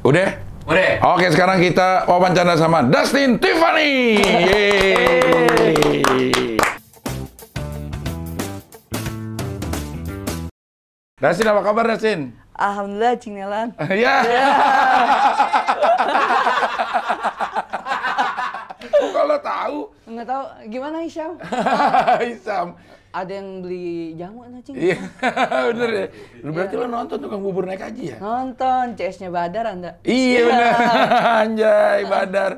Udah? Udah. Oke, sekarang kita wawancara sama Dustin Tiffany. Dustin, apa kabar Dustin? Alhamdulillah, Cing Nelan. Iya. Kalau tahu? Enggak tahu. Gimana Hisham? Hisham ada yang beli jamu anjing. Iya. bener ya. Iya. Lu berarti lu nonton tukang bubur naik haji ya? Nonton CS-nya Badar Anda. Iya, iya. benar. Anjay, Badar.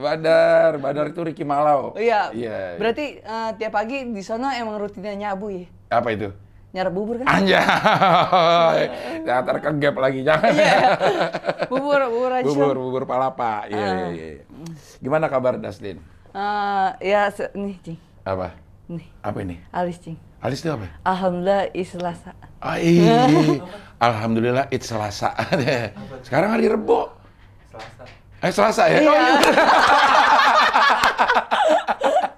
Badar, Badar itu Ricky Malau. Iya. Iya. Berarti eh, tiap pagi di sana emang rutinnya nyabu ya? Apa itu? nyarap bubur kan? Anjay, Ya nah, lagi jangan. Iya, ya. bubur, bubur aja. Bubur, bubur palapa. Iya, ah. iya, iya. Gimana kabar Daslin? Eh, ya, nih, Cing. Apa? Nih. Apa ini? Alis cing. Alis itu apa? Alhamdulillah it's Selasa. Ah, Alhamdulillah it's Selasa. Sekarang hari Rebo. Selasa. Eh Selasa ya? Iya. Oh, iya. iya.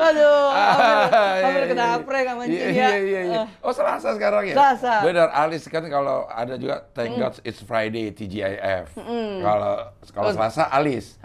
Aduh, ah, iya, iya, hampir kena iya. prank sama Cik ya. Iya, iya, iya. Oh, Selasa sekarang ya? Selasa. Benar, Alis kan kalau ada juga Thank mm. God It's Friday TGIF. Kalau kalau oh. Selasa Alis.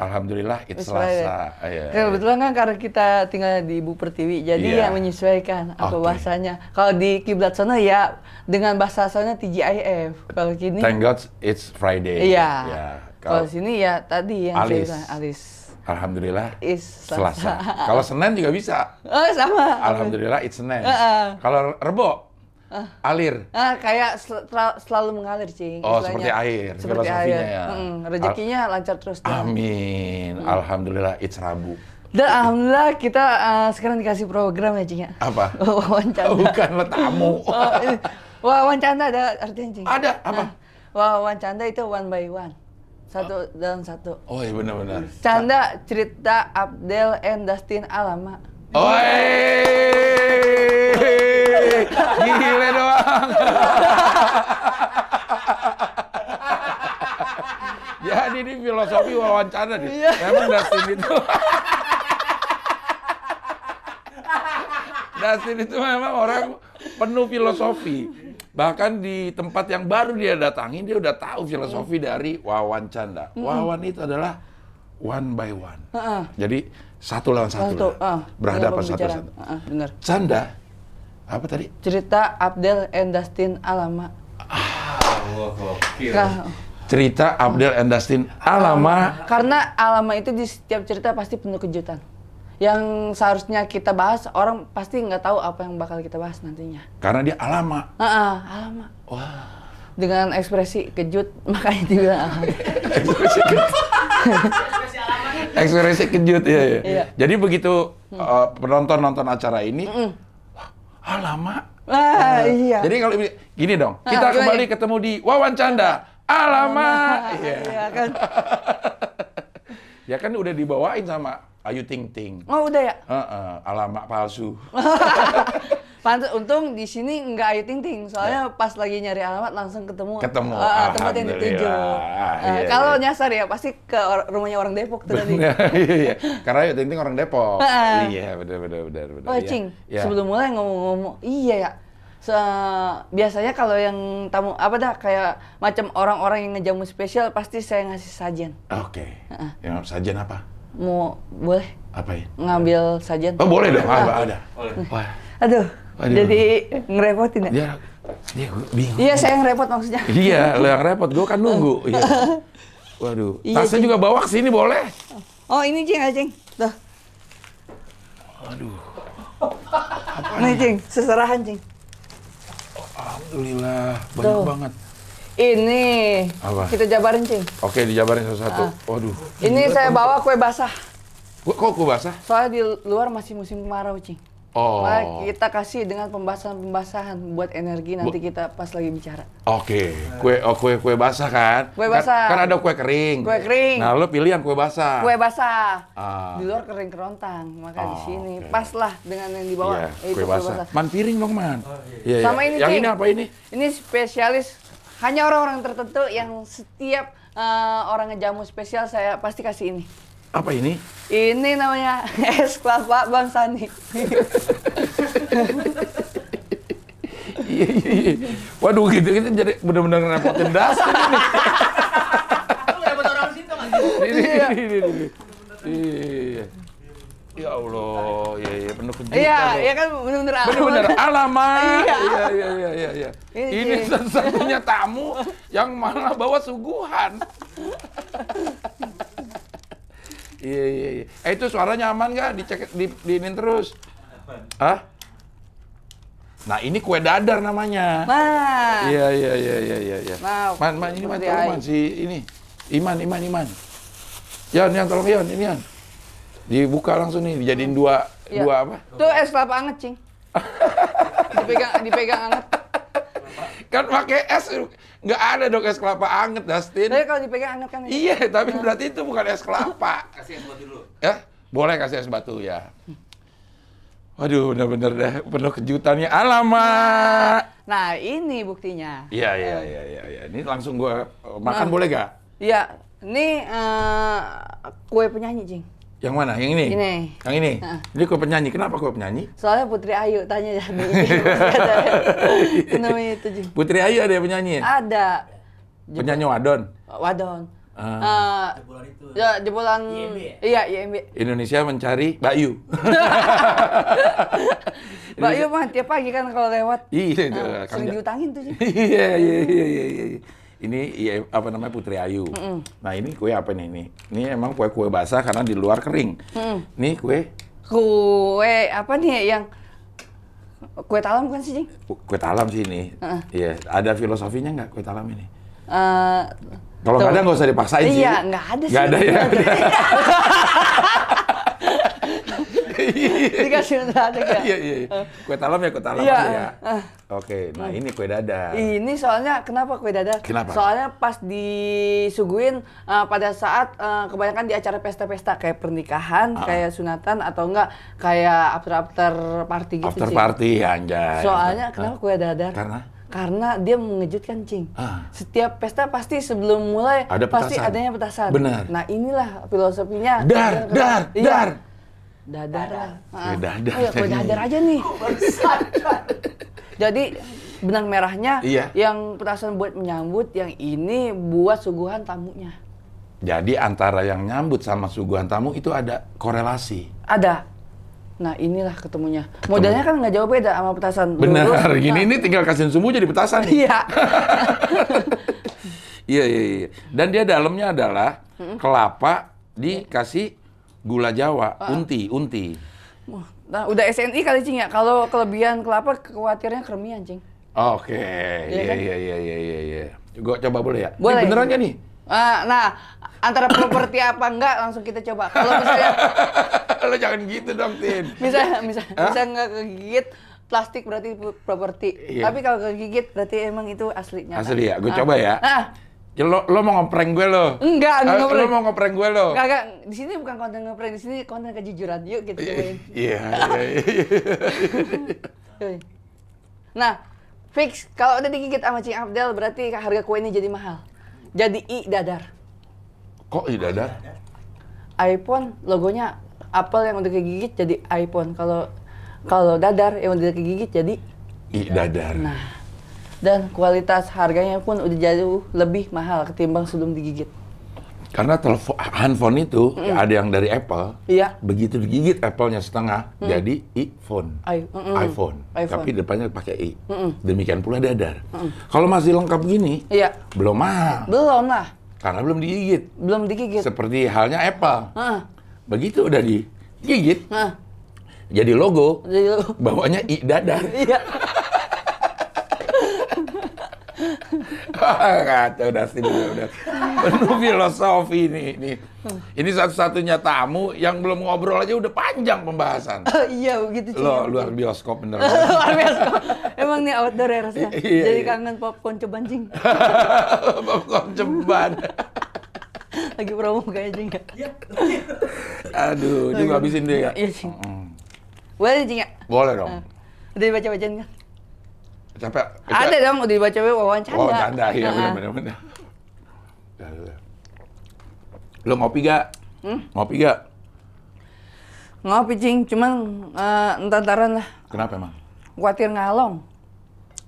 Alhamdulillah It's, Selasa. Iya. kebetulan kan karena kita tinggal di Ibu Pertiwi, jadi ya menyesuaikan apa bahasanya. Kalau di kiblat sana ya dengan bahasa sana TGIF. Kalau gini... Thank God It's Friday. Iya. Ya, kalau sini ya tadi yang alis. alis. Alhamdulillah is Selasa. Selasa. Kalau Senin juga bisa. Oh, sama. Alhamdulillah it's Senin. Uh -uh. Kalau Rebo uh. alir. Uh, kayak sel selalu mengalir, Cing. Oh, Istilahnya. seperti air. Seperti air. Ya. Mm, rezekinya Al lancar terus. Amin. Mm. Alhamdulillah it's Rabu. Dan alhamdulillah kita uh, sekarang dikasih program ya, Cing ya. Apa? Wawancara. Oh, bukan tamu. Oh, wawancara ada artinya, Cing. Ada apa? Nah, wawancara itu one by one satu dalam satu. Oh iya benar-benar. Canda cerita Abdel and Dustin Alama. Oh, gile doang. Jadi ini filosofi wawancara nih. Memang iya. Dustin itu. Dustin itu memang orang penuh filosofi Bahkan di tempat yang baru dia datangi, dia udah tahu filosofi hmm. dari Wawan Canda. Hmm. Wawan itu adalah one by one. Uh -uh. Jadi satu lawan satu. satu. Uh, berhadapan satu-satu. Uh, uh, Canda, apa tadi? Cerita Abdel and Dustin Alama. Ah, wow, wow. cerita Abdel and Dustin Alama. Karena Alama itu di setiap cerita pasti penuh kejutan yang seharusnya kita bahas orang pasti nggak tahu apa yang bakal kita bahas nantinya karena dia alama uh -uh, alama wah dengan ekspresi kejut makanya dibilang ekspresi kejut ekspresi kejut ya, Iya. jadi begitu hmm. uh, eh, penonton nonton acara ini mm -mm. wah alama ah, uh, iya. Jadi kalau gini dong, ah, kita kembali ketemu di wawancanda. Alamak. Yeah. Iya kan. ya kan udah dibawain sama Ayu Ting Ting. Oh udah ya? Uh -uh, alamat palsu. Pantes, untung di sini nggak Ayu Ting Ting, soalnya ya. pas lagi nyari alamat langsung ketemu, ketemu uh, tempat yang dituju. Uh, iya, kalau iya. nyasar ya pasti ke or rumahnya orang Depok tuh tadi. iya, iya. Karena Ayu Ting Ting orang Depok. Uh, iya, benar benar benar benar. Oh, ya. Cing, iya. sebelum mulai ngomong-ngomong, iya ya. So, biasanya kalau yang tamu apa dah kayak macam orang-orang yang ngejamu spesial pasti saya ngasih sajian. Oke. Okay. Uh -uh. Yang sajian apa? mau boleh ya? ngambil saja oh boleh dong ah. ada ada aduh Aduh. jadi ngerepotin ya dia, dia iya saya ngerepot maksudnya iya lo yang repot gue kan nunggu iya. waduh iya, tasnya juga bawa ke sini boleh oh ini cing cing tuh aduh Apa nih cing seserahan cing oh, Alhamdulillah, banyak Tuh. banget. Ini. Apa? Kita jabarin, Cing. Oke, dijabarin satu-satu. Nah. Waduh. Ini saya bawa kue basah. Kok kue basah? Soalnya di luar masih musim kemarau, Cing. Oh. Nah, kita kasih dengan pembasahan-pembasahan buat energi nanti kita pas lagi bicara. Oke, kue oh kue kue basah kan? Kue kan- basah. Kan, kan ada kue kering. Kue kering. Nah, lo pilihan kue basah. Kue basah. Ah. Di luar kering kerontang, maka oh, di ah, sini okay. pas lah dengan yang dibawa yeah, iya, kue, basah. kue basah. Man piring dong, Man. Oh, iya. Sama iya. ini, Yang ini apa ini? Ini spesialis hanya orang-orang tertentu yang setiap uh, orang ngejamu spesial saya pasti kasih ini. Apa ini? Ini namanya es kelapa Bang Sani. Iya, iya, iya. Waduh, gitu kita gitu jadi benar-benar ngerepotin das ini. Lu orang situ kan? Ini, ini, ini. Iya. iya, iya, iya. Ya Allah, ya ya penuh kejutan. Iya, ya kan benar-benar alamat. Benar-benar alamat. Iya, iya, iya, iya. Ya. Ini satu-satunya tamu yang malah bawa suguhan. Iya, iya, iya. Eh itu suaranya aman nggak? Dicek, di, diinin terus. Hah? Nah ini kue dadar namanya. Nah. Iya, iya, iya, iya, iya. Ya. Nah, man, man, ini man, man, si ini. Iman, Iman, Iman. Yan, Yan, tolong Yan, ini Yan. Dibuka langsung nih, dijadiin dua, ya. dua apa? Tuh es kelapa anget, Cing. dipegang, dipegang anget. kan pakai es, nggak ada dong es kelapa anget, Dustin. Tapi kalau dipegang anget kan? Ya? Iya, tapi nah. berarti itu bukan es kelapa. Kasih es batu dulu. Ya, boleh kasih es batu ya. Waduh, benar-benar deh penuh kejutannya. Alamak. Nah, ini buktinya. Iya, iya, iya, iya, ya. Ini langsung gua eh, makan nah, boleh gak? Iya. Ini uh, kue penyanyi, Jing. Yang mana? Yang ini? Ini. Yang ini? Uh. Jadi kau penyanyi. Kenapa kau penyanyi? Soalnya Putri Ayu. Tanya ya. Namanya itu juga. Putri Ayu ada yang penyanyi? Ya? Ada. Jepul... Penyanyi wadon? Wadon. Uh, uh, jebolan itu. Ya, jebolan. IMB ya? Iya, IMB. Indonesia mencari Bayu. Bayu mah tiap pagi kan kalau lewat. Iya. Uh, sering diutangin tuh. Iya, iya, iya, iya. iya ini ya, apa namanya Putri Ayu. Mm, mm Nah ini kue apa nih ini? Ini emang kue-kue basah karena di luar kering. Mm. Ini kue? Kue apa nih yang kue talam kan sih? Kue talam sih ini. Iya. Uh. Yeah. Ada filosofinya nggak kue talam ini? Uh, Kalau nggak ada nggak usah dipaksain iya, sih. Iya nggak ada sih. Ya? Nggak ada ya. Dikasih nada juga. Iya, iya, iya. Eh. Kue talam ya kue talam iya. ya. Oke, nah ini kue dadar. Ini soalnya kenapa kue dadar? Kenapa? Soalnya pas disuguhin uh, pada saat uh, kebanyakan di acara pesta-pesta kayak pernikahan, uh. kayak sunatan atau enggak kayak after after party gitu after sih. After party anjay. Soalnya uh. kenapa kue dadar? Karena karena dia mengejutkan cing. Ah. Setiap pesta pasti sebelum mulai ada pasti adanya petasan. Benar. Nah inilah filosofinya. Dar, iya. dar, dar. Iya. dar dadar lah. Kue dadar. Oh, ya, kue dadar aja nih. Jadi benang merahnya iya. yang petasan buat menyambut, yang ini buat suguhan tamunya. Jadi antara yang nyambut sama suguhan tamu itu ada korelasi. Ada. Nah inilah ketemunya. Ketemu. Modalnya kan nggak jauh beda sama petasan. Benar. Lurus, Gini nah. ini tinggal kasih sumbu jadi petasan. Iya. Iya iya iya. Dan dia dalamnya adalah kelapa dikasih gula Jawa, uh. unti, unti. Nah, udah SNI kali cing ya. Kalau kelebihan kelapa khawatirnya kremian cing. Oke, iya iya, kan? iya iya iya iya iya ya, Gua coba boleh ya? Boleh. Ini beneran gak nih? Nah, nah antara properti apa enggak langsung kita coba. Kalau misalnya lo jangan gitu dong, Tin. Bisa bisa Hah? bisa nggak kegigit plastik berarti properti. Yeah. Tapi kalau kegigit berarti emang itu aslinya. Asli ya, gue nah. coba ya. Nah, Ya lo, lo mau ngeprank gue lo. Enggak, enggak eh, ngeprank. Lo mau ngeprank gue lo. Enggak, enggak. Di sini bukan konten ngeprank, di sini konten kejujuran. Yuk kita iya, cobain. Iya, iya. Nah, fix kalau udah digigit sama Cing Abdel berarti harga kue ini jadi mahal. Jadi i dadar. Kok i dadar? iPhone logonya Apple yang udah kegigit jadi iPhone. Kalau kalau dadar yang udah kegigit jadi i dadar. Nah, dan kualitas harganya pun udah jauh lebih mahal ketimbang sebelum digigit. Karena telepon handphone itu mm. ada yang dari Apple, iya. begitu digigit Apple-nya setengah mm. jadi iPhone, mm -mm. iPhone, iPhone, tapi depannya pakai i. Mm -mm. Demikian pula dadar. Mm -mm. Kalau masih lengkap gini, iya. belum mahal. Belum lah. Karena belum digigit. Belum digigit. Seperti halnya Apple. Uh. Begitu udah digigit, uh. jadi logo, jadi logo. bawahnya i dadar. Iya. Kacau udah sih udah. Penuh filosofi nih ini. Ini satu-satunya tamu yang belum ngobrol aja udah panjang pembahasan. Uh, iya begitu sih. Lo luar bioskop bener. luar bioskop. Emang nih outdoor ya rasanya. Iya, Jadi iya. kangen popcorn ceban jing. popcorn ceban. Lagi promo kayak jing ya. Iya. Aduh, juga habisin deh ya. Iya jing. Boleh jing ya? Boleh dong. Ah. Udah dibaca-bacain kan? Sampai, ada dong di dibaca wawancara. Wawancara, oh, iya uh. benar-benar. Ya, ya, ya. Lo ngopi gak? Hmm? Ngopi gak? Ngopi, Cing. Cuman uh, entar-entaran lah. Kenapa emang? Khawatir ngalong.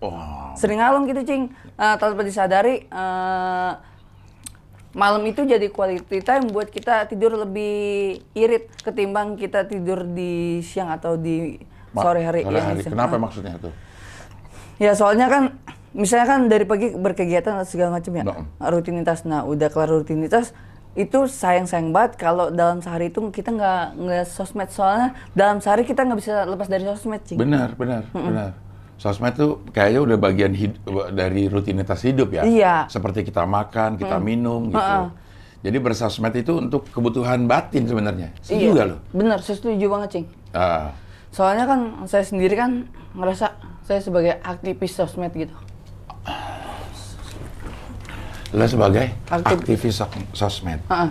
Oh. Sering ngalong gitu, Cing. Uh, eh, tanpa disadari, uh, malam itu jadi quality time buat kita tidur lebih irit ketimbang kita tidur di siang atau di sore hari. Sore iya, hari. Ya, Kenapa maksudnya itu Ya soalnya kan misalnya kan dari pagi berkegiatan atau segala macam ya no. Nah. rutinitas. Nah udah kelar rutinitas itu sayang-sayang banget kalau dalam sehari itu kita nggak nggak sosmed soalnya dalam sehari kita nggak bisa lepas dari sosmed sih. Benar, benar, mm -mm. benar. Sosmed tuh kayaknya udah bagian hidup, dari rutinitas hidup ya. Iya. Seperti kita makan, kita mm minum gitu. Mm -mm. Jadi bersosmed itu untuk kebutuhan batin sebenarnya. iya. gak lo? Bener, saya setuju banget, Cing. Uh. Soalnya kan saya sendiri kan ngerasa saya sebagai aktivis sosmed gitu. Lo sebagai Aktif. aktivis sos sosmed? Uh -uh.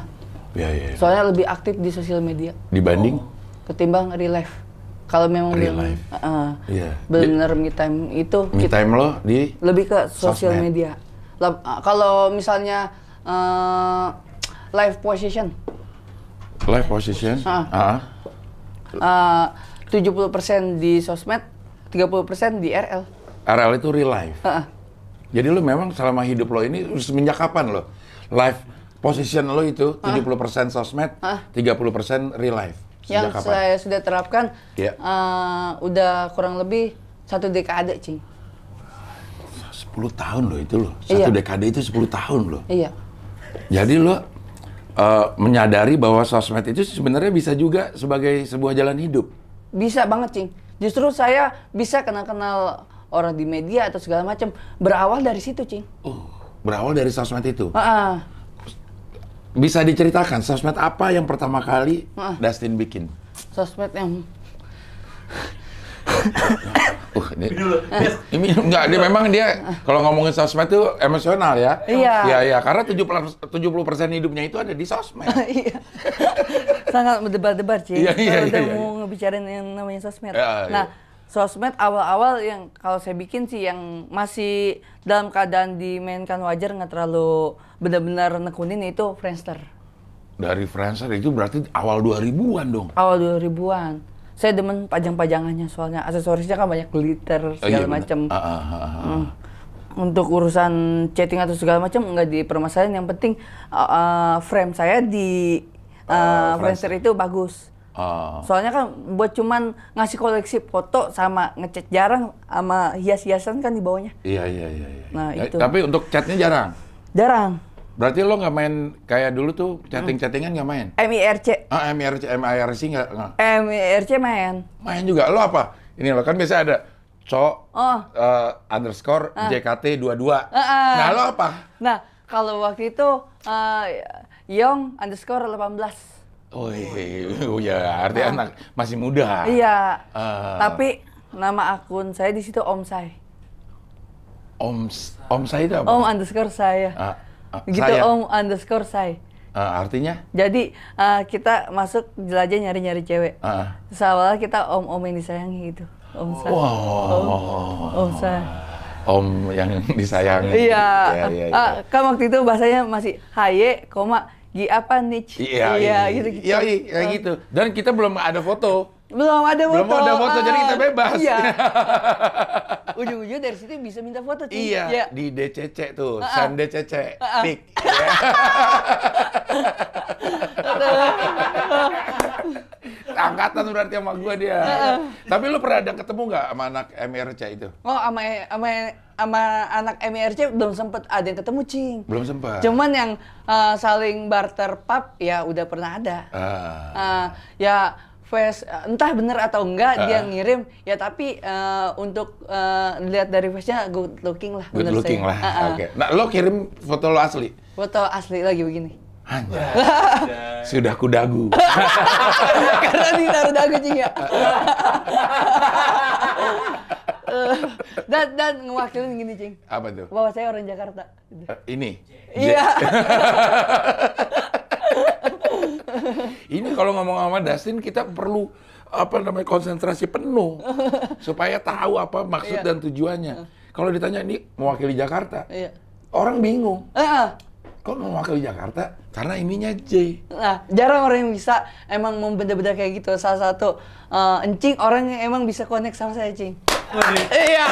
Ya, ya, Soalnya lebih aktif di sosial media. Dibanding? Oh. Ketimbang real life. Kalau memang real life. Uh, yeah. Bener di, me time itu. Me kita, lo di? Lebih ke sosial media. Eh, kalau misalnya uh, eh, live position. Live position? Uh, uh -huh. uh, 70% di sosmed, 30% di RL. RL itu real life. Uh -uh. Jadi lu memang selama hidup lo ini semenjak kapan lo live position lo itu uh -uh. 70% sosmed, uh -uh. 30% real life. Sejak yang kapan? saya sudah terapkan yeah. Iya. uh, udah kurang lebih satu dekade, Cing. 10 tahun lo itu lo iya. Satu iya. dekade itu 10 tahun lo Iya. Jadi lo uh, menyadari bahwa sosmed itu sebenarnya bisa juga sebagai sebuah jalan hidup. Bisa banget, Cing. Justru saya bisa kenal-kenal orang di media atau segala macam berawal dari situ, Cing. Oh, berawal dari sosmed itu. Uh -uh. Bisa diceritakan sosmed apa yang pertama kali uh -uh. Dustin bikin? Sosmed yang uh, ini, ini enggak dia memang dia kalau ngomongin sosmed itu emosional ya. Iya. Iya iya karena 70 70% hidupnya itu ada di sosmed. Iya. sangat berdebar-debar sih. Iya, iya, iya, iya, mau iya. ngebicarain yang namanya sosmed. Ya, ya. nah, iya. sosmed awal-awal yang kalau saya bikin sih yang masih dalam keadaan dimainkan wajar nggak terlalu benar-benar nekunin itu Friendster. Dari Friendster itu berarti awal 2000-an dong. Awal 2000-an. Saya demen pajang-pajangannya soalnya aksesorisnya kan banyak glitter segala oh, iya, macam. Uh, uh, uh, Hmm untuk urusan chatting atau segala macam nggak dipermasalahin yang penting uh, frame saya di uh, eh, eh, Friendster itu bagus. Uh. Soalnya kan buat cuman ngasih koleksi foto sama ngecat jarang sama hias-hiasan kan di bawahnya. Iya iya iya. iya. Nah ya, itu. Tapi untuk catnya jarang. Jarang. Berarti lo nggak main kayak dulu tuh chatting-chattingan nggak main? MIRC. Ah MIRC, MIRC nggak? MIRC main. Main juga. Lo apa? Ini lo kan biasa ada co oh. uh, underscore uh. Ah. JKT dua Uh, uh. Nah lo apa? Nah kalau waktu itu uh, Yong underscore 18. Oh, iya, oh, ya, artinya nah. anak masih muda. Iya. Uh. Tapi nama akun saya di situ Om Sai. Om Om Sai itu apa? Om underscore saya. Uh, ah, uh, ah, gitu saya. Om underscore Sai. Uh, artinya? Jadi uh, kita masuk jelajah nyari-nyari cewek. Uh. Seawalnya kita om-om yang disayangi gitu. Om Sai. Wow. Om, om Sai om yang disayang. Iya. Ya, ya, ya. Uh, kan waktu itu bahasanya masih haye, koma, gi apa nih? Iya, iya, gitu, gitu. Iya, iya, iya, iya eh. gitu. Dan kita belum ada foto. Belum ada foto. Belum ada foto, uh, jadi kita eh, bebas. Iya. Ujung-ujung dari situ bisa minta foto. Cuy. Iya, ya. di DCC tuh, uh -uh. San DCC, uh -uh. pik. angkatan berarti sama gue dia. Ya. Tapi lu pernah ada ketemu nggak sama anak MRC itu? Oh, sama e, sama e, sama anak MRC belum sempet ada yang ketemu cing. Belum sempet. Cuman yang uh, saling barter pub ya udah pernah ada. Uh. Uh, ya face entah bener atau enggak uh. dia ah. ngirim ya tapi uh, untuk uh, lihat dari face-nya good looking lah good looking saya. lah uh -uh. oke okay. nah lo kirim foto lo asli foto asli lagi begini Anjay. Sudah kudagu. Karena ditaruh dagu ya. dan dan ngewakilin gini cing. Apa tuh? Bahwa saya orang Jakarta. Eh, ini. Iya. ini kalau ngomong sama Dustin kita perlu apa namanya konsentrasi penuh supaya tahu apa maksud iya. dan tujuannya. Kalau ditanya ini mewakili Jakarta, iya. orang bingung. Uh -uh kok mewakili Jakarta? Karena ininya J. Nah, jarang orang yang bisa emang mau beda kayak gitu. Salah satu uh, encing orang yang emang bisa connect sama saya Cing. Iya.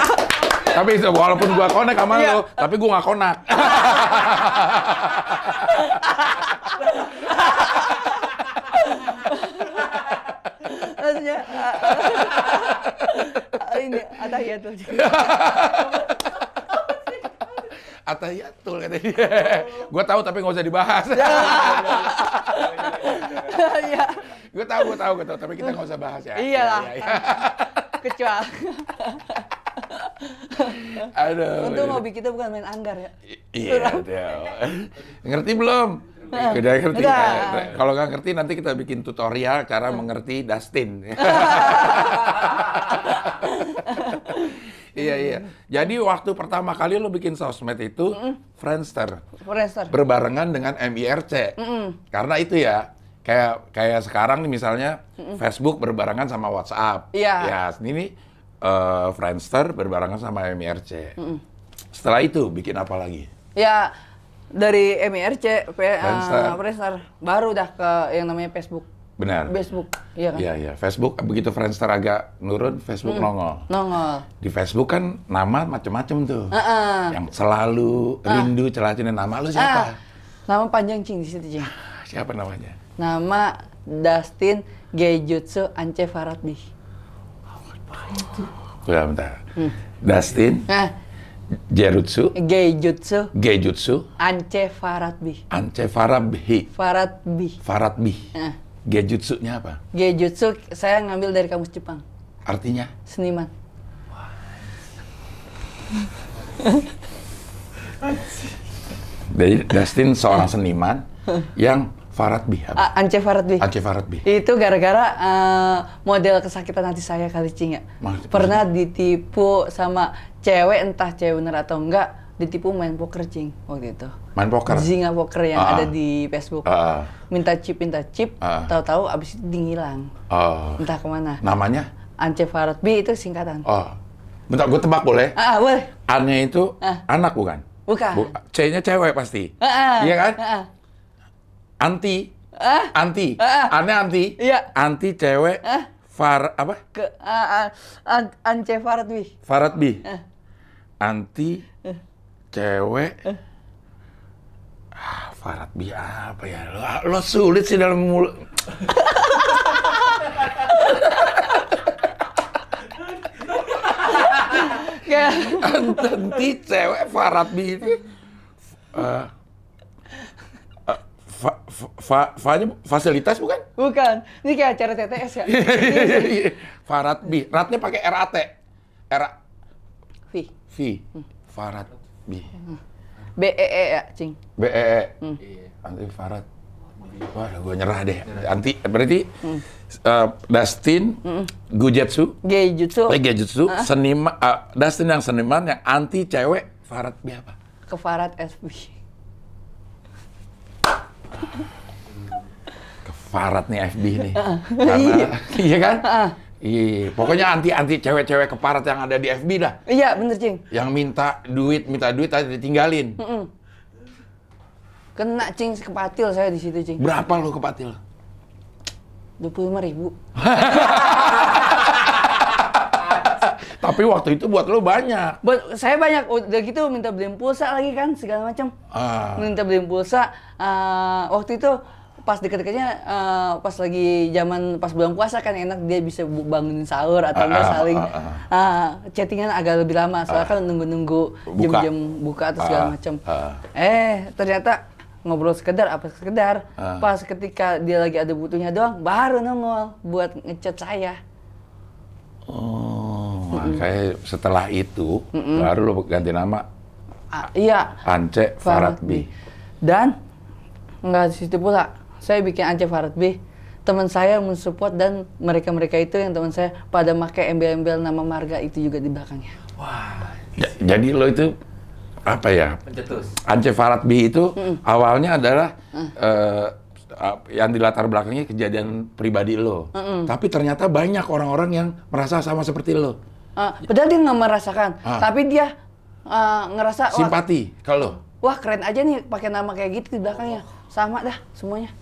tapi walaupun gua connect sama iya. lo, tapi gua nggak connect. Maksudnya uh, uh, ini ada ya tuh. ya kata dia. Oh. gue tahu tapi nggak usah dibahas. Ya. Iya. gue tahu, gue tahu, gue tahu. Tapi kita nggak usah bahas ya. Iya lah. ya, ya. ya. Kecuali. Aduh. Untung hobi kita bukan main anggar ya. Iya. Ngerti belum? Nah. Udah ngerti. Nah, kalau nggak ngerti nanti kita bikin tutorial cara mengerti Dustin. Iya iya. Hmm. Jadi waktu pertama kali lo bikin sosmed itu mm. Friendster. Friendster. Berbarengan dengan MIRC. Mm Karena itu ya kayak kayak sekarang nih misalnya mm Facebook berbarengan sama WhatsApp. Iya. Yeah. Ya ini uh, Friendster berbarengan sama MIRC. Mm Setelah itu bikin apa lagi? Ya dari MIRC, Friendster. Uh, Friendster. baru dah ke yang namanya Facebook. Benar. Facebook, iya kan? Iya, iya. Facebook, begitu Friendster agak nurun, Facebook hmm. nongol. Nongol. Di Facebook kan nama macam-macam tuh. Uh -uh. Yang selalu uh. rindu celacinin nama lu siapa? Uh. Nama panjang Cing di situ, Cing. Ah, siapa namanya? Nama Dustin Gejutsu Ance Faradbi. Oh, Udah, ya, bentar. Hmm. Dustin. Uh. Jerutsu. Geijutsu. Geijutsu. Ance Faradbi. Ance Faradbi. Faradbi. Faradbi. Gejutsunya apa? Gejutsu saya ngambil dari kamus Jepang. Artinya? Seniman. Jadi Dustin seorang seniman yang Farad Bihab. Ance Farad Bih. Ance Farad Bih. Itu gara-gara uh, model kesakitan hati saya kali Cing ya. Pernah ditipu sama cewek entah cewek bener atau enggak ditipu main poker jing waktu itu. Main poker. Zinga poker yang uh -uh. ada ah. di Facebook. Uh -uh. Minta chip, minta chip, uh -uh. tahu-tahu abis itu dihilang. Uh. Entah kemana. Namanya? Ance Farad B itu singkatan. Oh. Bentar gue tebak boleh? Ah, uh, boleh. Annya itu uh. anak bukan? Bukan. Bu C-nya cewek pasti. Uh -uh. Iya kan? Uh -uh. Anti. Uh. Anti. Uh -uh. Annya anti. Iya. Anti cewek. Uh. Far apa? Ke uh, uh, Ance Farad B. Farad B. Uh. Anti cewek eh. ah Farad bi apa ya lo, lo sulit sih dalam mulut Nanti cewek Farad bi ini uh, fa, fa, fa, fasilitas bukan? Bukan. Ini kayak acara TTS ya. Iya, iya, iya, B. Ratnya pakai RAT. R V. V. Hmm. Farat. B. B E E ya, Cing. B E E. Hmm. Iya. Anti Farad. Wah, gue nyerah deh. Anti berarti hmm. uh, Dustin hmm. Gujetsu. Gejutsu. Eh, Gejutsu. Uh. Ah. Seniman uh, Dustin yang seniman yang anti cewek Farad B apa? Ke Farad SB. Ke Farad nih FB nih. Ah. Karena, iya, iya kan? Ah. Iya, iya, iya, pokoknya anti-anti cewek-cewek keparat yang ada di FB dah. Iya, bener Cing. Yang minta duit, minta duit tadi ditinggalin. Mm -mm. Kena Cing kepatil saya di situ Cing. Berapa lo kepatil? Dua puluh lima ribu. Tapi waktu itu buat lo banyak. Buat saya banyak. Udah gitu minta beliin pulsa lagi kan segala macam. Uh. Minta beliin pulsa. Uh, waktu itu pas deket-deketnya uh, pas lagi zaman pas bulan puasa kan enak dia bisa bangun sahur atau ah, enggak ah, saling uh, chattingan agak lebih lama soalnya kan nunggu-nunggu jam-jam buka atau segala macam eh ternyata ngobrol sekedar apa sekedar uh. pas ketika dia lagi ada butuhnya doang baru nongol buat ngechat saya oh mm -mm. setelah itu mm -mm. baru lo ganti nama uh, iya Ance Faradbi dan nggak situ pula saya bikin aja Farad B teman saya mensupport dan mereka-mereka itu yang teman saya pada pakai embel-embel nama marga itu juga di belakangnya. Wah. Wow. Ya, jadi lo itu apa ya? Pencetus. Farad B itu mm awalnya adalah mm. uh, yang di latar belakangnya kejadian pribadi lo. Mm Tapi ternyata banyak orang-orang yang merasa sama seperti lo. Uh, padahal dia nggak merasakan, uh. tapi dia uh, ngerasa simpati kalau. Wah keren aja nih pakai nama kayak gitu di belakangnya, sama dah semuanya.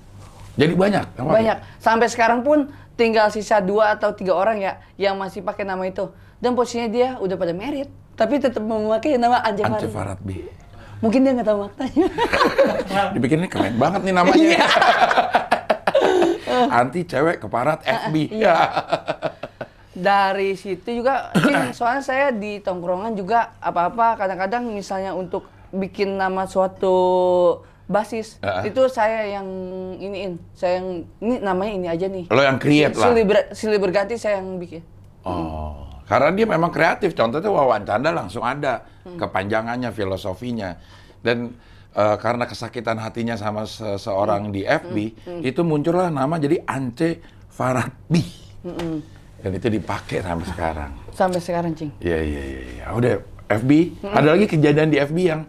Jadi banyak. Banyak. Sampai sekarang pun tinggal sisa dua atau tiga orang ya yang masih pakai nama itu. Dan posisinya dia udah pada merit, tapi tetap memakai nama Anje Faradbi. Mungkin dia nggak tahu maknanya. Dibikin ini keren banget nih namanya. Iya. Anti cewek keparat ah, FB. Iya. Dari situ juga, soalnya saya di tongkrongan juga apa-apa kadang-kadang misalnya untuk bikin nama suatu basis uh. itu saya yang iniin saya yang ini namanya ini aja nih lo yang create siliber lah silih, ber, silih berganti saya yang bikin oh hmm. karena dia memang kreatif contohnya wawancara langsung ada hmm. kepanjangannya filosofinya dan uh, karena kesakitan hatinya sama seseorang hmm. di hmm. FB hmm. itu muncullah nama jadi Ance Faradbi hmm. dan itu dipakai sampai sekarang sampai sekarang cing iya iya iya ya. udah FB hmm. ada lagi kejadian di FB yang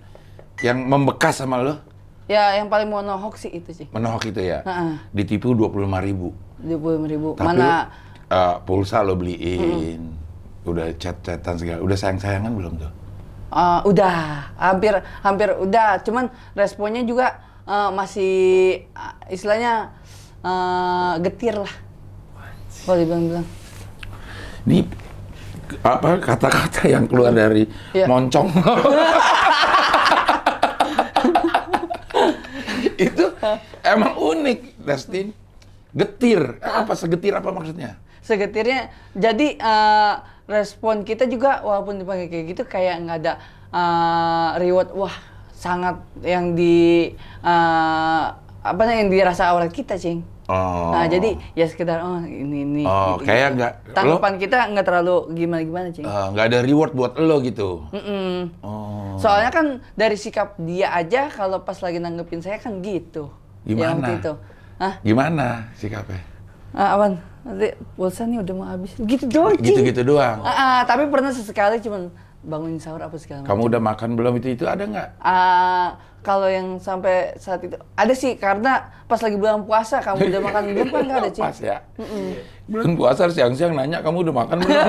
yang membekas sama lo Ya, yang paling menohok sih itu sih. Menohok itu ya? Uh-uh. Ditipu dua puluh lima ribu. Dua puluh lima ribu. Tapi, Mana? Uh, pulsa lo beliin. Hmm. Udah chat-chatan segala. Udah sayang-sayangan belum tuh? Uh, udah, hampir hampir udah. Cuman responnya juga uh, masih uh, istilahnya uh, getir lah. Kalau dibilang-bilang. Ini apa kata-kata yang keluar dari yeah. moncong. Emang unik, Destin. Getir. Eh, apa segetir apa maksudnya? Segetirnya, jadi uh, respon kita juga walaupun dipanggil kayak gitu kayak nggak ada uh, reward. Wah, sangat yang di uh, apa yang dirasa oleh kita, Cing. Oh. Nah, jadi ya sekedar oh ini ini. Oh, gitu, gitu. kayak gitu. nggak tanggapan kita enggak terlalu gimana gimana sih. Eh, uh, nggak ada reward buat lo gitu. Mm -mm. Oh. Soalnya kan dari sikap dia aja kalau pas lagi nanggepin saya kan gitu. Ya, gimana? Ya, gitu. Hah? Gimana sikapnya? Ah, awan, nanti pulsa nih udah mau habis. Gitu doang. Gitu-gitu doang. Ah, uh, tapi pernah sesekali cuman bangunin sahur apa segala macam. Kamu udah makan belum itu itu ada nggak? Ah, kalau yang sampai saat itu ada sih karena pas lagi bulan puasa kamu udah makan belum kan nggak ada sih pas ya mm -mm. bulan puasa siang-siang nanya kamu udah makan belum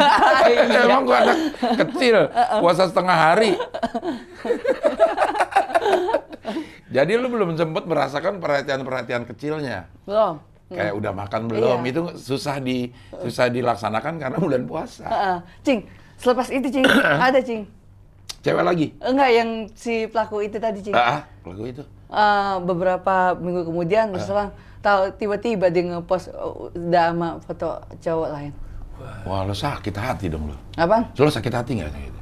iya. Iya. emang gua anak kecil uh-uh. puasa setengah hari jadi lu belum sempet merasakan perhatian-perhatian kecilnya belum kayak udah makan belum iya. itu susah di susah dilaksanakan karena bulan puasa uh -uh. cing selepas itu cing ada cing Cewek lagi? Enggak, yang si pelaku itu tadi, Cing. Ah, ah, pelaku itu. Uh, beberapa minggu kemudian, terus ah. tahu tiba-tiba dia ngepost uh, udah sama foto cowok lain. Wah, lo sakit hati dong lo. Apa? Lo sakit hati nggak gitu?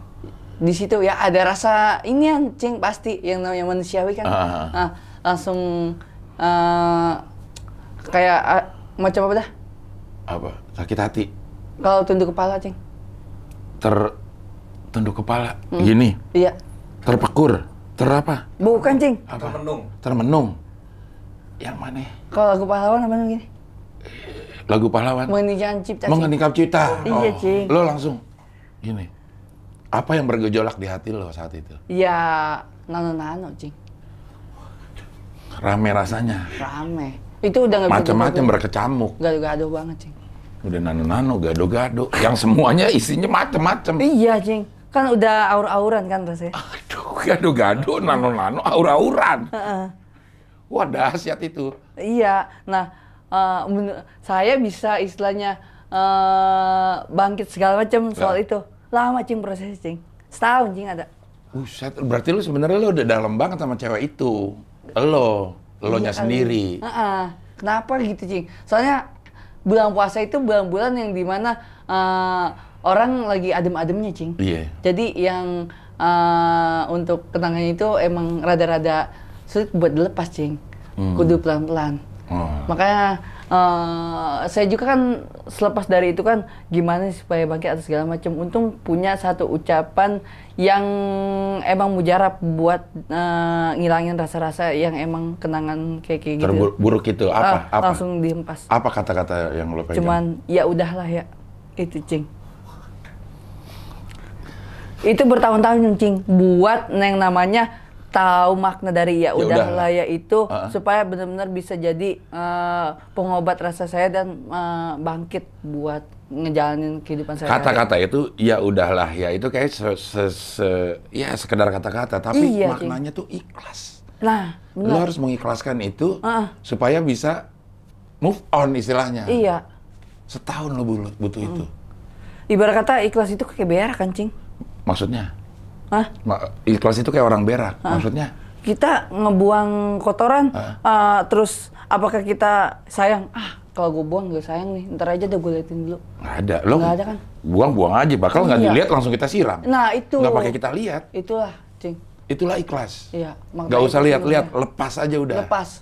Di situ ya ada rasa ini yang cing pasti yang namanya manusiawi kan. Uh. Nah, langsung uh, kayak uh, macam apa dah? Apa? Sakit hati. Kalau tunduk kepala cing. Ter tunduk kepala hmm. gini. Iya. Terpekur, terapa? Bukan, Cing. Apa? Termenung. Termenung. Yang mana? Kalau lagu pahlawan apa gini? Lagu pahlawan. mengenikan cipta. mengenikan cipta. Iya, oh. Iya, Cing. Lo langsung gini. Apa yang bergejolak di hati lo saat itu? Ya, nano-nano, Cing. Rame rasanya. Rame. Itu udah nggak Macam-macam berkecamuk. Gaduh-gaduh banget, Cing udah nano-nano, gado-gado, yang semuanya isinya macem-macem. Iya, Cing. Kan udah aur-auran kan pasti. Aduh, gaduh-gaduh, nano-nano, aur-auran. Uh-uh. Wah dahsyat itu. Iya, nah uh, saya bisa istilahnya uh, bangkit segala macam ya. soal nah. itu. Lama cing prosesnya cing, setahun cing ada. Buset, berarti lu sebenarnya lu udah dalam banget sama cewek itu. Lo, lo nya iya, sendiri. Uh, uh, kenapa gitu cing? Soalnya bulan puasa itu bulan-bulan yang dimana uh, orang lagi adem-ademnya cing. Iya. Yeah. Jadi yang uh, untuk kenangannya itu emang rada-rada sulit buat dilepas cing. Hmm. Kudu pelan-pelan. Oh. Makanya uh, saya juga kan selepas dari itu kan gimana supaya bangkit atau segala macam. Untung punya satu ucapan yang emang mujarab buat uh, ngilangin rasa-rasa yang emang kenangan kayak kayak gitu. Terburuk itu apa? Uh, apa? Langsung dihempas. Apa kata-kata yang lo pegang? Cuman ya udahlah ya itu cing. Itu bertahun-tahun nyuncing buat neng namanya tahu makna dari ya, ya udahlah ya itu uh -huh. supaya benar-benar bisa jadi uh, pengobat rasa saya dan uh, bangkit buat ngejalanin kehidupan saya. Kata-kata itu ya udahlah ya itu kayak se, se, se ya sekedar kata-kata tapi iya, maknanya cing. tuh ikhlas. Nah, bener. lo harus mengikhlaskan itu uh. supaya bisa move on istilahnya. Iya. Setahun lo butuh, hmm. itu. Ibarat kata ikhlas itu kayak berak kan, Maksudnya? Hah? Ikhlas itu kayak orang berak. Hah? Maksudnya? Kita ngebuang kotoran, uh, terus apakah kita sayang? Ah, kalau gue buang gak sayang nih, ntar aja deh gue liatin dulu. Gak ada, lo gak ada kan? Buang-buang aja, bakal nggak iya. dilihat langsung kita siram. Nah itu. Nggak pakai kita lihat. Itulah, cing. Itulah ikhlas. Iya. Gak usah lihat-lihat, lepas aja udah. Lepas.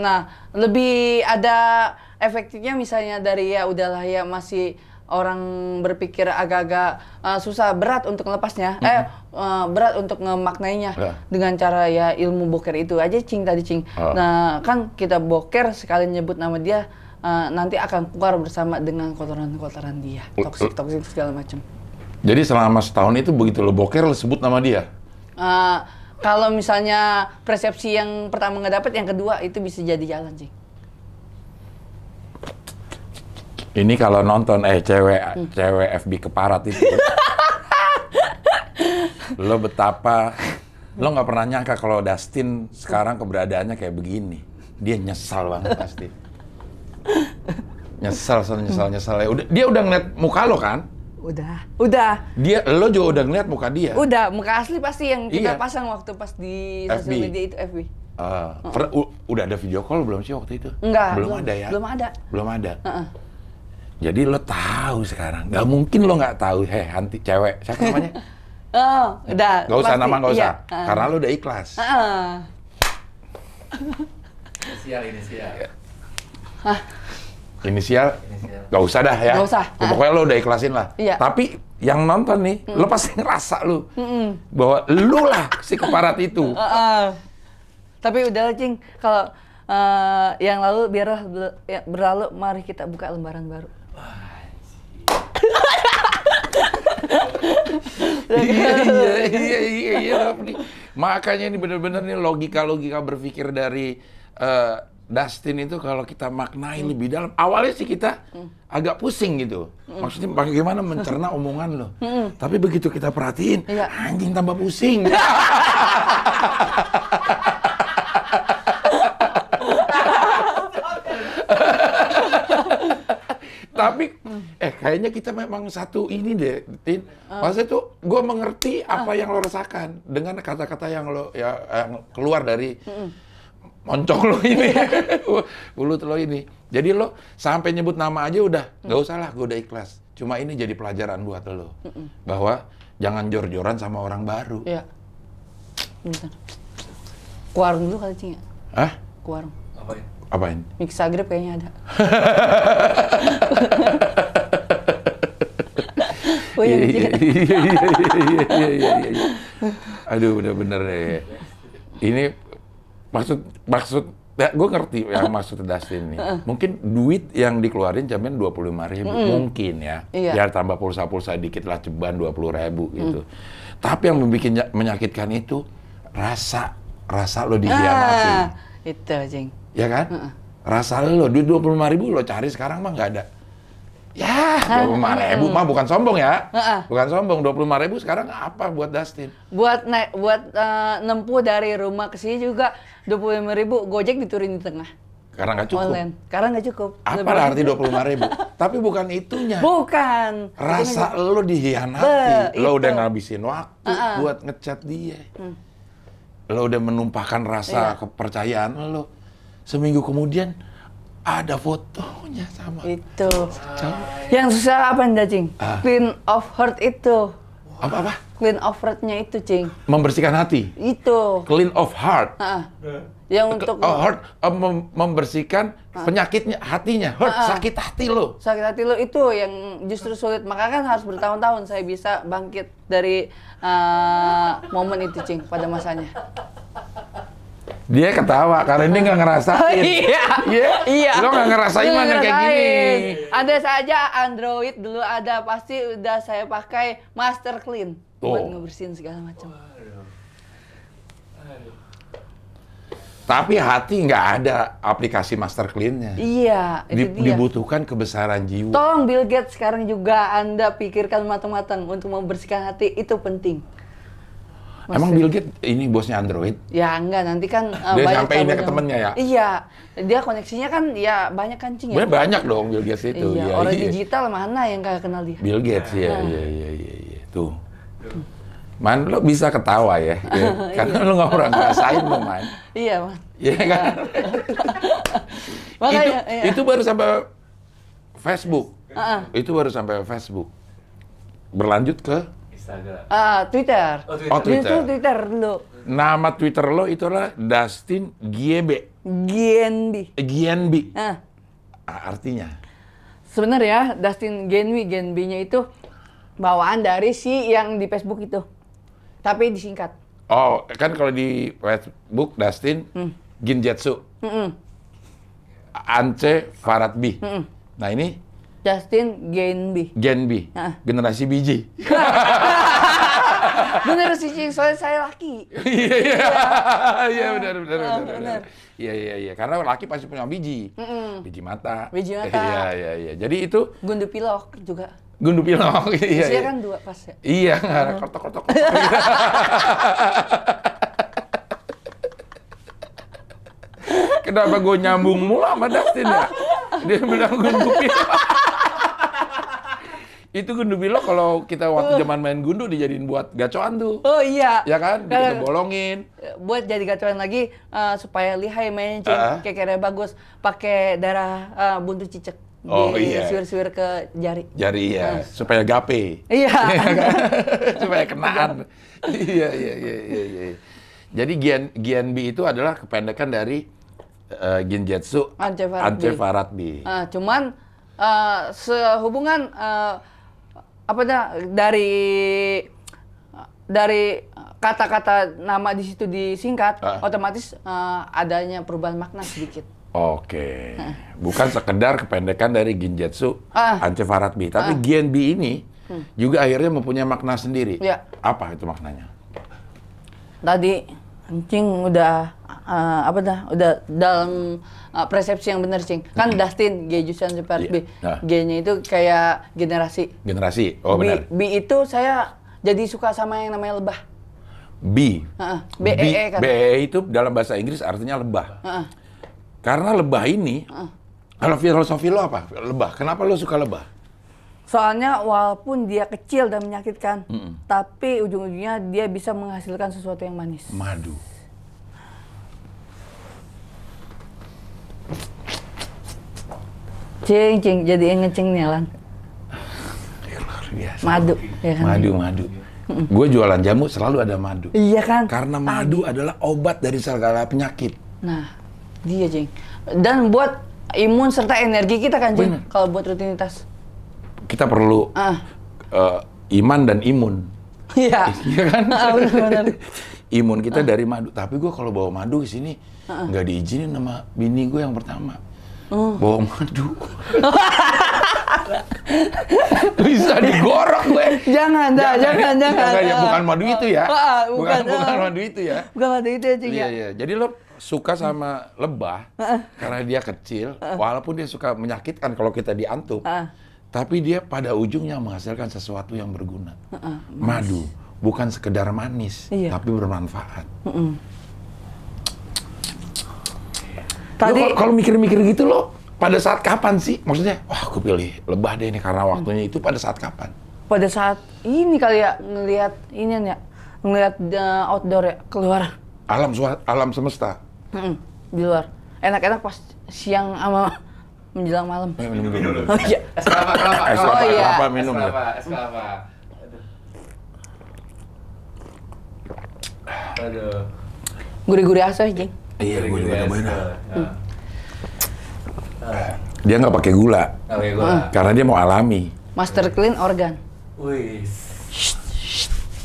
Nah, lebih ada efektifnya misalnya dari ya udahlah ya masih orang berpikir agak-agak uh, susah berat untuk lepasnya, mm -hmm. eh uh, berat untuk ngemaknainya yeah. dengan cara ya ilmu boker itu aja cing tadi cing uh. Ya. nah kan kita boker sekali nyebut nama dia uh, nanti akan keluar bersama dengan kotoran-kotoran dia toksik uh, uh. toksik segala macam jadi selama setahun itu begitu lo boker lo sebut nama dia uh, kalau misalnya persepsi yang pertama nggak dapat yang kedua itu bisa jadi jalan cing Ini kalau nonton eh cewek hmm. cewek FB keparat itu. lo betapa lo nggak pernah nyangka kalau Dustin sekarang keberadaannya kayak begini. Dia nyesal banget pasti. nyesal, nyesal, nyesal, nyesal. Ya udah, dia udah ngeliat muka lo kan? Udah, udah. Dia, lo juga udah ngeliat muka dia. Udah, muka asli pasti yang kita iya. pasang waktu pas di sosial media itu FB. Uh, oh. udah ada video call belum sih waktu itu? Enggak, belum, belum ada ya. Belum ada. Belum ada. Uh -uh. Jadi lo tahu sekarang. nggak mungkin lo nggak tahu. Heh, anti cewek. Siapa namanya? oh, udah. Gak usah nama, gak iya. usah. Karena lo udah ikhlas. inisial, inisial. Iya. Hah? Inisial? Gak usah dah ya. Gak usah. Ya, pokoknya lo udah ikhlasin lah. Iya. Tapi yang nonton nih, lo pasti ngerasa lo. Bahwa lo lah si keparat itu. Tapi udah Cing. Kalau eh, yang lalu biarlah ya, berlalu, mari kita buka lembaran baru. iya, iya, iya, iya, iya, Makanya ini bener-bener nih logika-logika berpikir dari uh, Dustin itu kalau kita maknai hmm. lebih dalam, awalnya sih kita hmm. agak pusing gitu. Hmm. Maksudnya bagaimana mencerna omongan lo. Hmm. Tapi begitu kita perhatiin, iya. anjing tambah pusing. tapi hmm. eh kayaknya kita memang satu ini deh Tin uh. maksudnya gue mengerti apa yang lo rasakan dengan kata-kata yang lo ya yang keluar dari hmm. moncong lo ini mulut lo ini jadi lo sampai nyebut nama aja udah hmm. nggak usah lah gue udah ikhlas cuma ini jadi pelajaran buat lo bahwa jangan jor-joran sama orang baru ya. Bentar. Ke dulu kali Cing ya? Hah? Ke Apa ya? Apain? Miksa Grip kayaknya ada. oh iya iya iya. iya, iya, iya, iya, Aduh, bener-bener ya. -bener, ini maksud maksud ya, gue ngerti yang maksud Dustin nih. Mungkin duit yang dikeluarin jamin dua puluh lima ribu mm. mungkin ya. Iya. Biar tambah pulsa-pulsa dikit lah ceban dua puluh ribu mm. gitu. Mm. Tapi yang membuat menyakitkan itu rasa rasa lo dikhianati. Ah, itu, Jeng ya kan? Uh -uh. Rasa lo duit dua puluh lima ribu lo cari sekarang mah nggak ada. Ya, dua puluh lima ribu mah bukan sombong ya, uh -uh. bukan sombong. Dua puluh lima ribu sekarang apa buat Dustin? Buat naik, buat uh, nempuh dari rumah ke sini juga dua puluh lima ribu gojek diturun di tengah. Karena nggak cukup. Online. Karena nggak cukup. Apa arti dua puluh lima ribu? Tapi bukan itunya. Bukan. Rasa bukan. lo dihianati. Be, lo udah ngabisin waktu uh -uh. buat ngecat dia. Hmm. Lo udah menumpahkan rasa iya. kepercayaan lo Seminggu kemudian ada fotonya sama. Itu. Yang susah apa nih Cing? Ah. Clean of heart itu. Apa-apa? Clean of heartnya itu, Cing. Membersihkan hati? Itu. Clean of heart? Ah. Yang untuk... uh, heart, uh, mem membersihkan ah. penyakitnya, hatinya. Heart, ah. sakit hati lo. Sakit hati lo itu yang justru sulit. Maka kan harus bertahun-tahun saya bisa bangkit dari uh, momen itu, Cing, pada masanya. Dia ketawa karena dia nggak ngerasain. Oh, iya. iya. Iya. Lo nggak ngerasain mana kayak gini. Ada saja Android dulu ada pasti udah saya pakai Master Clean oh. buat ngebersihin segala macam. Tapi hati nggak ada aplikasi Master Clean-nya. Iya, itu Di, dia. Dibutuhkan kebesaran jiwa. Tolong Bill Gates sekarang juga Anda pikirkan matang-matang untuk membersihkan hati itu penting. Emang Bill Gates ini bosnya Android? Ya enggak, nanti kan uh, dia nyampeinnya ke temennya ya. Iya, dia koneksinya kan ya banyak kancing ya. Banyak dong Bill Gates itu. Iya, ya, orang iya. digital mana yang kagak kenal dia? Bill Gates ya, iya iya iya iya. Tuh. Man, lo bisa ketawa ya, ya. Iya. karena lo gak pernah ngerasain lo, Man. Iya, Man. Iya, iya. kan? Makanya, itu, iya. itu baru sampai Facebook. Uh -uh. Itu baru sampai Facebook. Berlanjut ke Instagram. Uh, Twitter. Oh, Twitter. Oh, Twitter. Twitter. Twitter lo. Nama Twitter lo itu adalah Dustin Giebe. Gienbi. Gienbi. Ah. ah. Artinya? Sebenarnya Dustin Genwi, Genbi-nya itu bawaan dari si yang di Facebook itu. Tapi disingkat. Oh, kan kalau di Facebook Dustin hmm. Ginjetsu. -mm. Ance Faradbi. -mm. Nah, ini Justin Genbi. Genbi. Ah. Generasi biji. bener sih Cing, soalnya saya laki. Iya, iya. Iya, iya benar, benar, benar. Ah, iya, iya, iya. Karena laki pasti punya biji. Mm -mm. Biji mata. Biji mata. Iya, iya, iya. Jadi itu... Gundu pilok juga. Gundu pilok, iya. Usia iya. kan dua pas ya? Iya, kotok kotok Kenapa gue nyambung mulu sama Dustin ya? Dia bilang gundu pilok. Itu gundu bilo kalau kita waktu oh. zaman main gundu dijadiin buat gacoan tuh. Oh iya. Ya kan? Kita eh, bolongin. Buat jadi gacoan lagi uh, supaya lihai mainnya Uh -huh. kekere bagus. Pakai darah uh, buntu cicek. Oh di iya. Suwir-suwir ke jari. Jari ya, Uh. supaya gape. Iya. iya kan? supaya kenaan. iya, iya, iya, iya, iya. Jadi Gian, b itu adalah kependekan dari uh, ancefarat b Ancefaratbi. Uh, cuman uh, sehubungan uh, apa dah dari dari kata-kata nama di situ disingkat, uh. otomatis uh, adanya perubahan makna sedikit. Oke, okay. bukan sekedar kependekan dari Ginjetsu ah. Faradbi, tapi uh. Ah. GNB ini hmm. juga akhirnya mempunyai makna sendiri. Ya. Apa itu maknanya? Tadi Cing udah uh, apa dah udah dalam uh, persepsi yang benar Cing. Kan hmm. Dustin G Jusan Super iya. B. Nah. G-nya itu kayak generasi. Generasi. Oh benar. B, itu saya jadi suka sama yang namanya lebah. B. Uh, B, B, e, e kan? B e, e itu dalam bahasa Inggris artinya lebah. Uh. Karena lebah ini uh. Kalau filosofi lo apa? Lebah. Kenapa lo suka lebah? Soalnya walaupun dia kecil dan menyakitkan, mm -mm. tapi ujung-ujungnya dia bisa menghasilkan sesuatu yang manis. Madu. Cing, cing, jadi ngeceng nih Alan. Ya, biasa. Madu, ya kan? Madu, madu. Gue jualan jamu selalu ada madu. Iya kan? Karena madu Tadi. adalah obat dari segala penyakit. Nah, dia cing. Dan buat imun serta energi kita kan cing, kalau buat rutinitas kita perlu uh. Uh, iman dan imun. Iya. Iya kan? Benar-benar. Ah, imun kita uh. dari madu. Tapi gue kalau bawa madu ke sini nggak uh. diizinin sama bini gue yang pertama. Uh. Bawa madu. Bisa digorok gue. Jangan, dah, jangan, jangan. jangan, jangan. Ya, bukan madu itu ya. Uh, uh, bukan, bukan, uh, bukan madu itu ya. Bukan madu itu ya, Cik. Iya, ya? iya. Jadi lo suka sama lebah uh. karena dia kecil, uh, walaupun dia suka menyakitkan kalau kita diantuk. Uh, tapi dia pada ujungnya menghasilkan sesuatu yang berguna. Uh -uh, Madu bukan sekedar manis, iya. tapi bermanfaat. Uh -uh. Tadi kalau mikir-mikir gitu loh, pada saat kapan sih? Maksudnya, wah aku pilih lebah deh ini karena waktunya -huh. itu pada saat kapan? Pada saat ini kali ya ngelihat ini ya, ngelihat uh, outdoor ya keluar. Alam suat, alam semesta. Uh -uh, di luar. Enak-enak pas siang sama menjelang malam. Minum minum dulu. Oh iya. Es kelapa, kelapa. Es kelapa, oh, iya. kelapa minum. Es ya. kelapa, es kelapa. Aduh. Gurih-gurih asos, aja. Iya, gue juga nyobain dah. Hmm. Ah. Dia nggak pakai gula. Okay, gula. Hmm. Karena dia mau alami. Master clean organ. Wih.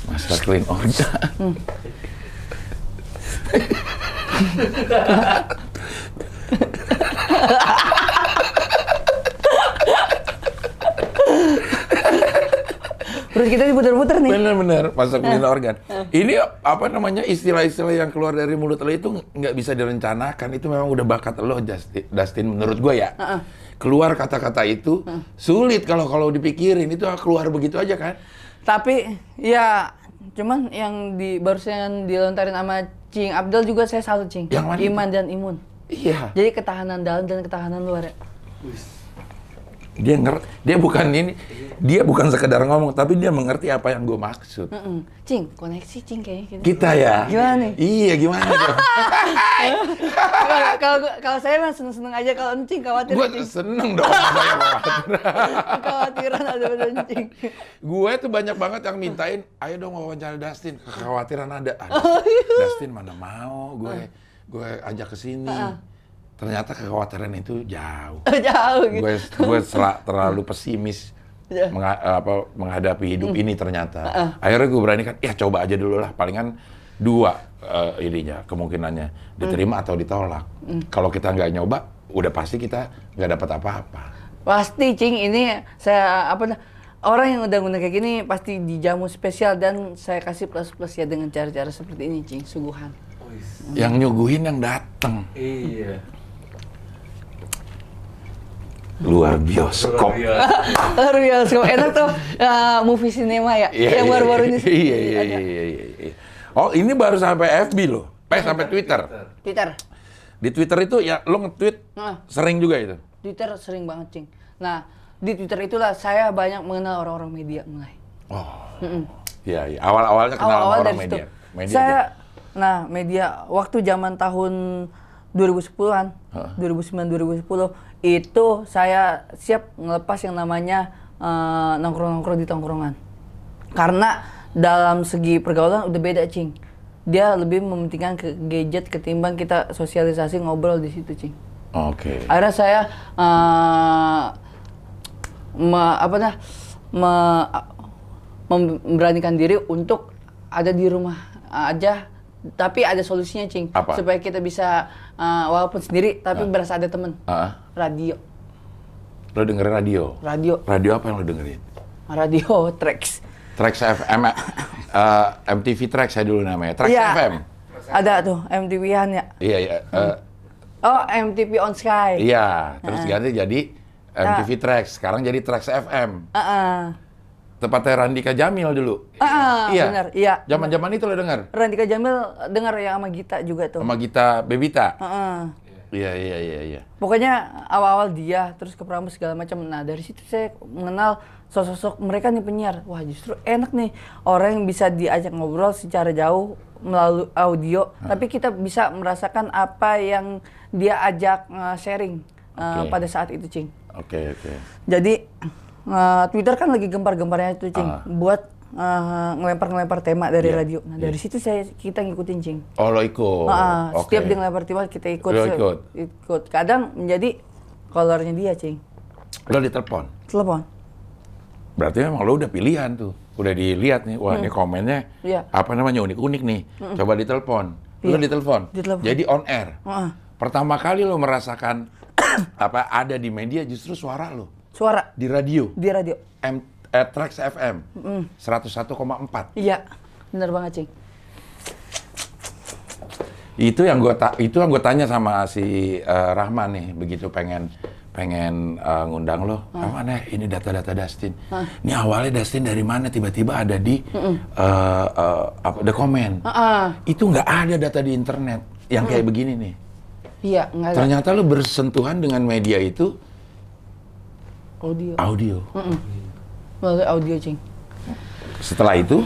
Master clean organ. Hmm. terus kita diputer-puter nih. Bener-bener masa kuliner nah. organ. Ini apa namanya istilah-istilah yang keluar dari mulut lo itu nggak bisa direncanakan. Itu memang udah bakat lo, Justin. Dustin menurut gue ya. Keluar kata-kata itu sulit kalau kalau dipikirin itu keluar begitu aja kan. Tapi ya cuman yang di barusan dilontarin sama Cing Abdul juga saya salut Cing. Yang mana Iman itu? dan imun. Iya. Jadi ketahanan dalam dan ketahanan luar ya dia ngerti dia bukan ini dia bukan sekedar ngomong tapi dia mengerti apa yang gue maksud mm -mm. cing koneksi cing kayaknya gitu. kita ya gimana nih iya gimana kalau kalau saya mah seneng seneng aja kalau cing khawatir gue seneng dong khawatir khawatiran ada ada gue tuh banyak banget yang mintain ayo dong wawancara Dustin kekhawatiran ada, ada. Oh, iya. Dustin mana mau gue gue ajak ke sini ternyata kekhawatiran itu jauh. jauh gitu. Gue gue terlalu pesimis yeah. meng, apa, menghadapi hidup mm. ini ternyata. Uh -uh. Akhirnya gue berani kan, ya coba aja dulu lah. Palingan dua uh, ininya kemungkinannya diterima mm. atau ditolak. Mm. Kalau kita nggak nyoba, udah pasti kita nggak dapat apa-apa. Pasti cing ini saya apa orang yang udah guna kayak gini pasti dijamu spesial dan saya kasih plus plus ya dengan cara-cara seperti ini cing suguhan. Yang nyuguhin yang dateng. Iya luar bioskop. luar bioskop. Enak tuh uh, movie cinema ya. Iya, yang iya, baru-baru ini. Iya, iya iya iya iya. Oh, ini baru sampai FB loh. Eh sampai Twitter. Twitter. Di Twitter itu ya lo nge-tweet nah, sering juga itu. Twitter sering banget, Cing. Nah, di Twitter itulah saya banyak mengenal orang-orang media mulai. Oh. Iya, iya. Awal-awalnya kenal Awal -awal orang media. Situ. media. Saya aja. nah, media waktu zaman tahun 2010-an, 2009 2010 itu saya siap ngelepas yang namanya uh, nongkrong-nongkrong di tongkrongan. Karena dalam segi pergaulan udah beda, Cing. Dia lebih mementingkan ke gadget ketimbang kita sosialisasi ngobrol di situ, Cing. Oke. Okay. Akhirnya saya uh, me, apa dah me, memberanikan diri untuk ada di rumah aja tapi ada solusinya cing apa? supaya kita bisa uh, walaupun sendiri tapi uh. berasa ada temen. Uh. Radio. Lo dengerin radio? Radio. Radio apa yang lo dengerin? Radio tracks tracks FM, uh, eh, eh, MTV tracks saya dulu namanya. tracks yeah. FM. Ada tuh MTV-an ya. Iya, iya. Uh, oh, MTV on Sky. Iya, terus uh. ganti jadi MTV uh. tracks Sekarang jadi tracks FM. Uh -uh. Tempatnya Randika Jamil dulu. Ah, ah iya. Bener, iya. Zaman-zaman itu lo dengar. Randika Jamil dengar ya sama Gita juga tuh. Sama Gita Bebita? Uh -uh. Iya, iya, iya, iya. Pokoknya awal-awal dia, terus ke Pramu segala macam. Nah, dari situ saya mengenal sosok-sosok mereka nih penyiar. Wah, justru enak nih orang yang bisa diajak ngobrol secara jauh melalui audio, hmm. tapi kita bisa merasakan apa yang dia ajak eh, sharing eh, okay. uh, pada saat itu, Cing. Oke, okay, oke. Okay. Jadi Eh, Twitter kan lagi gempar-gemparnya itu cing uh. buat uh, ngelempar-ngelempar tema dari yeah. radio. Nah, yeah. dari iya. situ saya kita ngikutin cing. Oh, lo ikut. Uh, uh, okay. setiap dia ngelempar tema kita ikut. Lo ikut. ikut. Kadang menjadi kolornya dia cing. Lo ditelepon. Telepon. Berarti memang lo udah pilihan tuh. Udah dilihat nih, wah hmm. ini komennya yeah. apa namanya unik-unik nih. Mm -mm. Coba ditelepon. Lo yeah. ditelepon. ditelepon. Jadi on air. -uh. Pertama kali lo merasakan apa ada di media justru suara lo. Suara. Di radio. Di radio. M, eh, Trax FM. Mm. 101,4. Iya, benar banget, Cing. Itu yang gue itu yang gue tanya sama si uh, Rahman nih, begitu pengen pengen uh, ngundang lo, hmm. mana nih ini data-data Dustin. Hmm. Ini awalnya Dustin dari mana tiba-tiba ada di mm -mm. uh, uh, apa the comment. Uh -uh. Itu nggak ada data di internet yang hmm. kayak begini nih. Iya, Ternyata lo bersentuhan dengan media itu Audio. Audio. Mm audio, Cing. Setelah itu?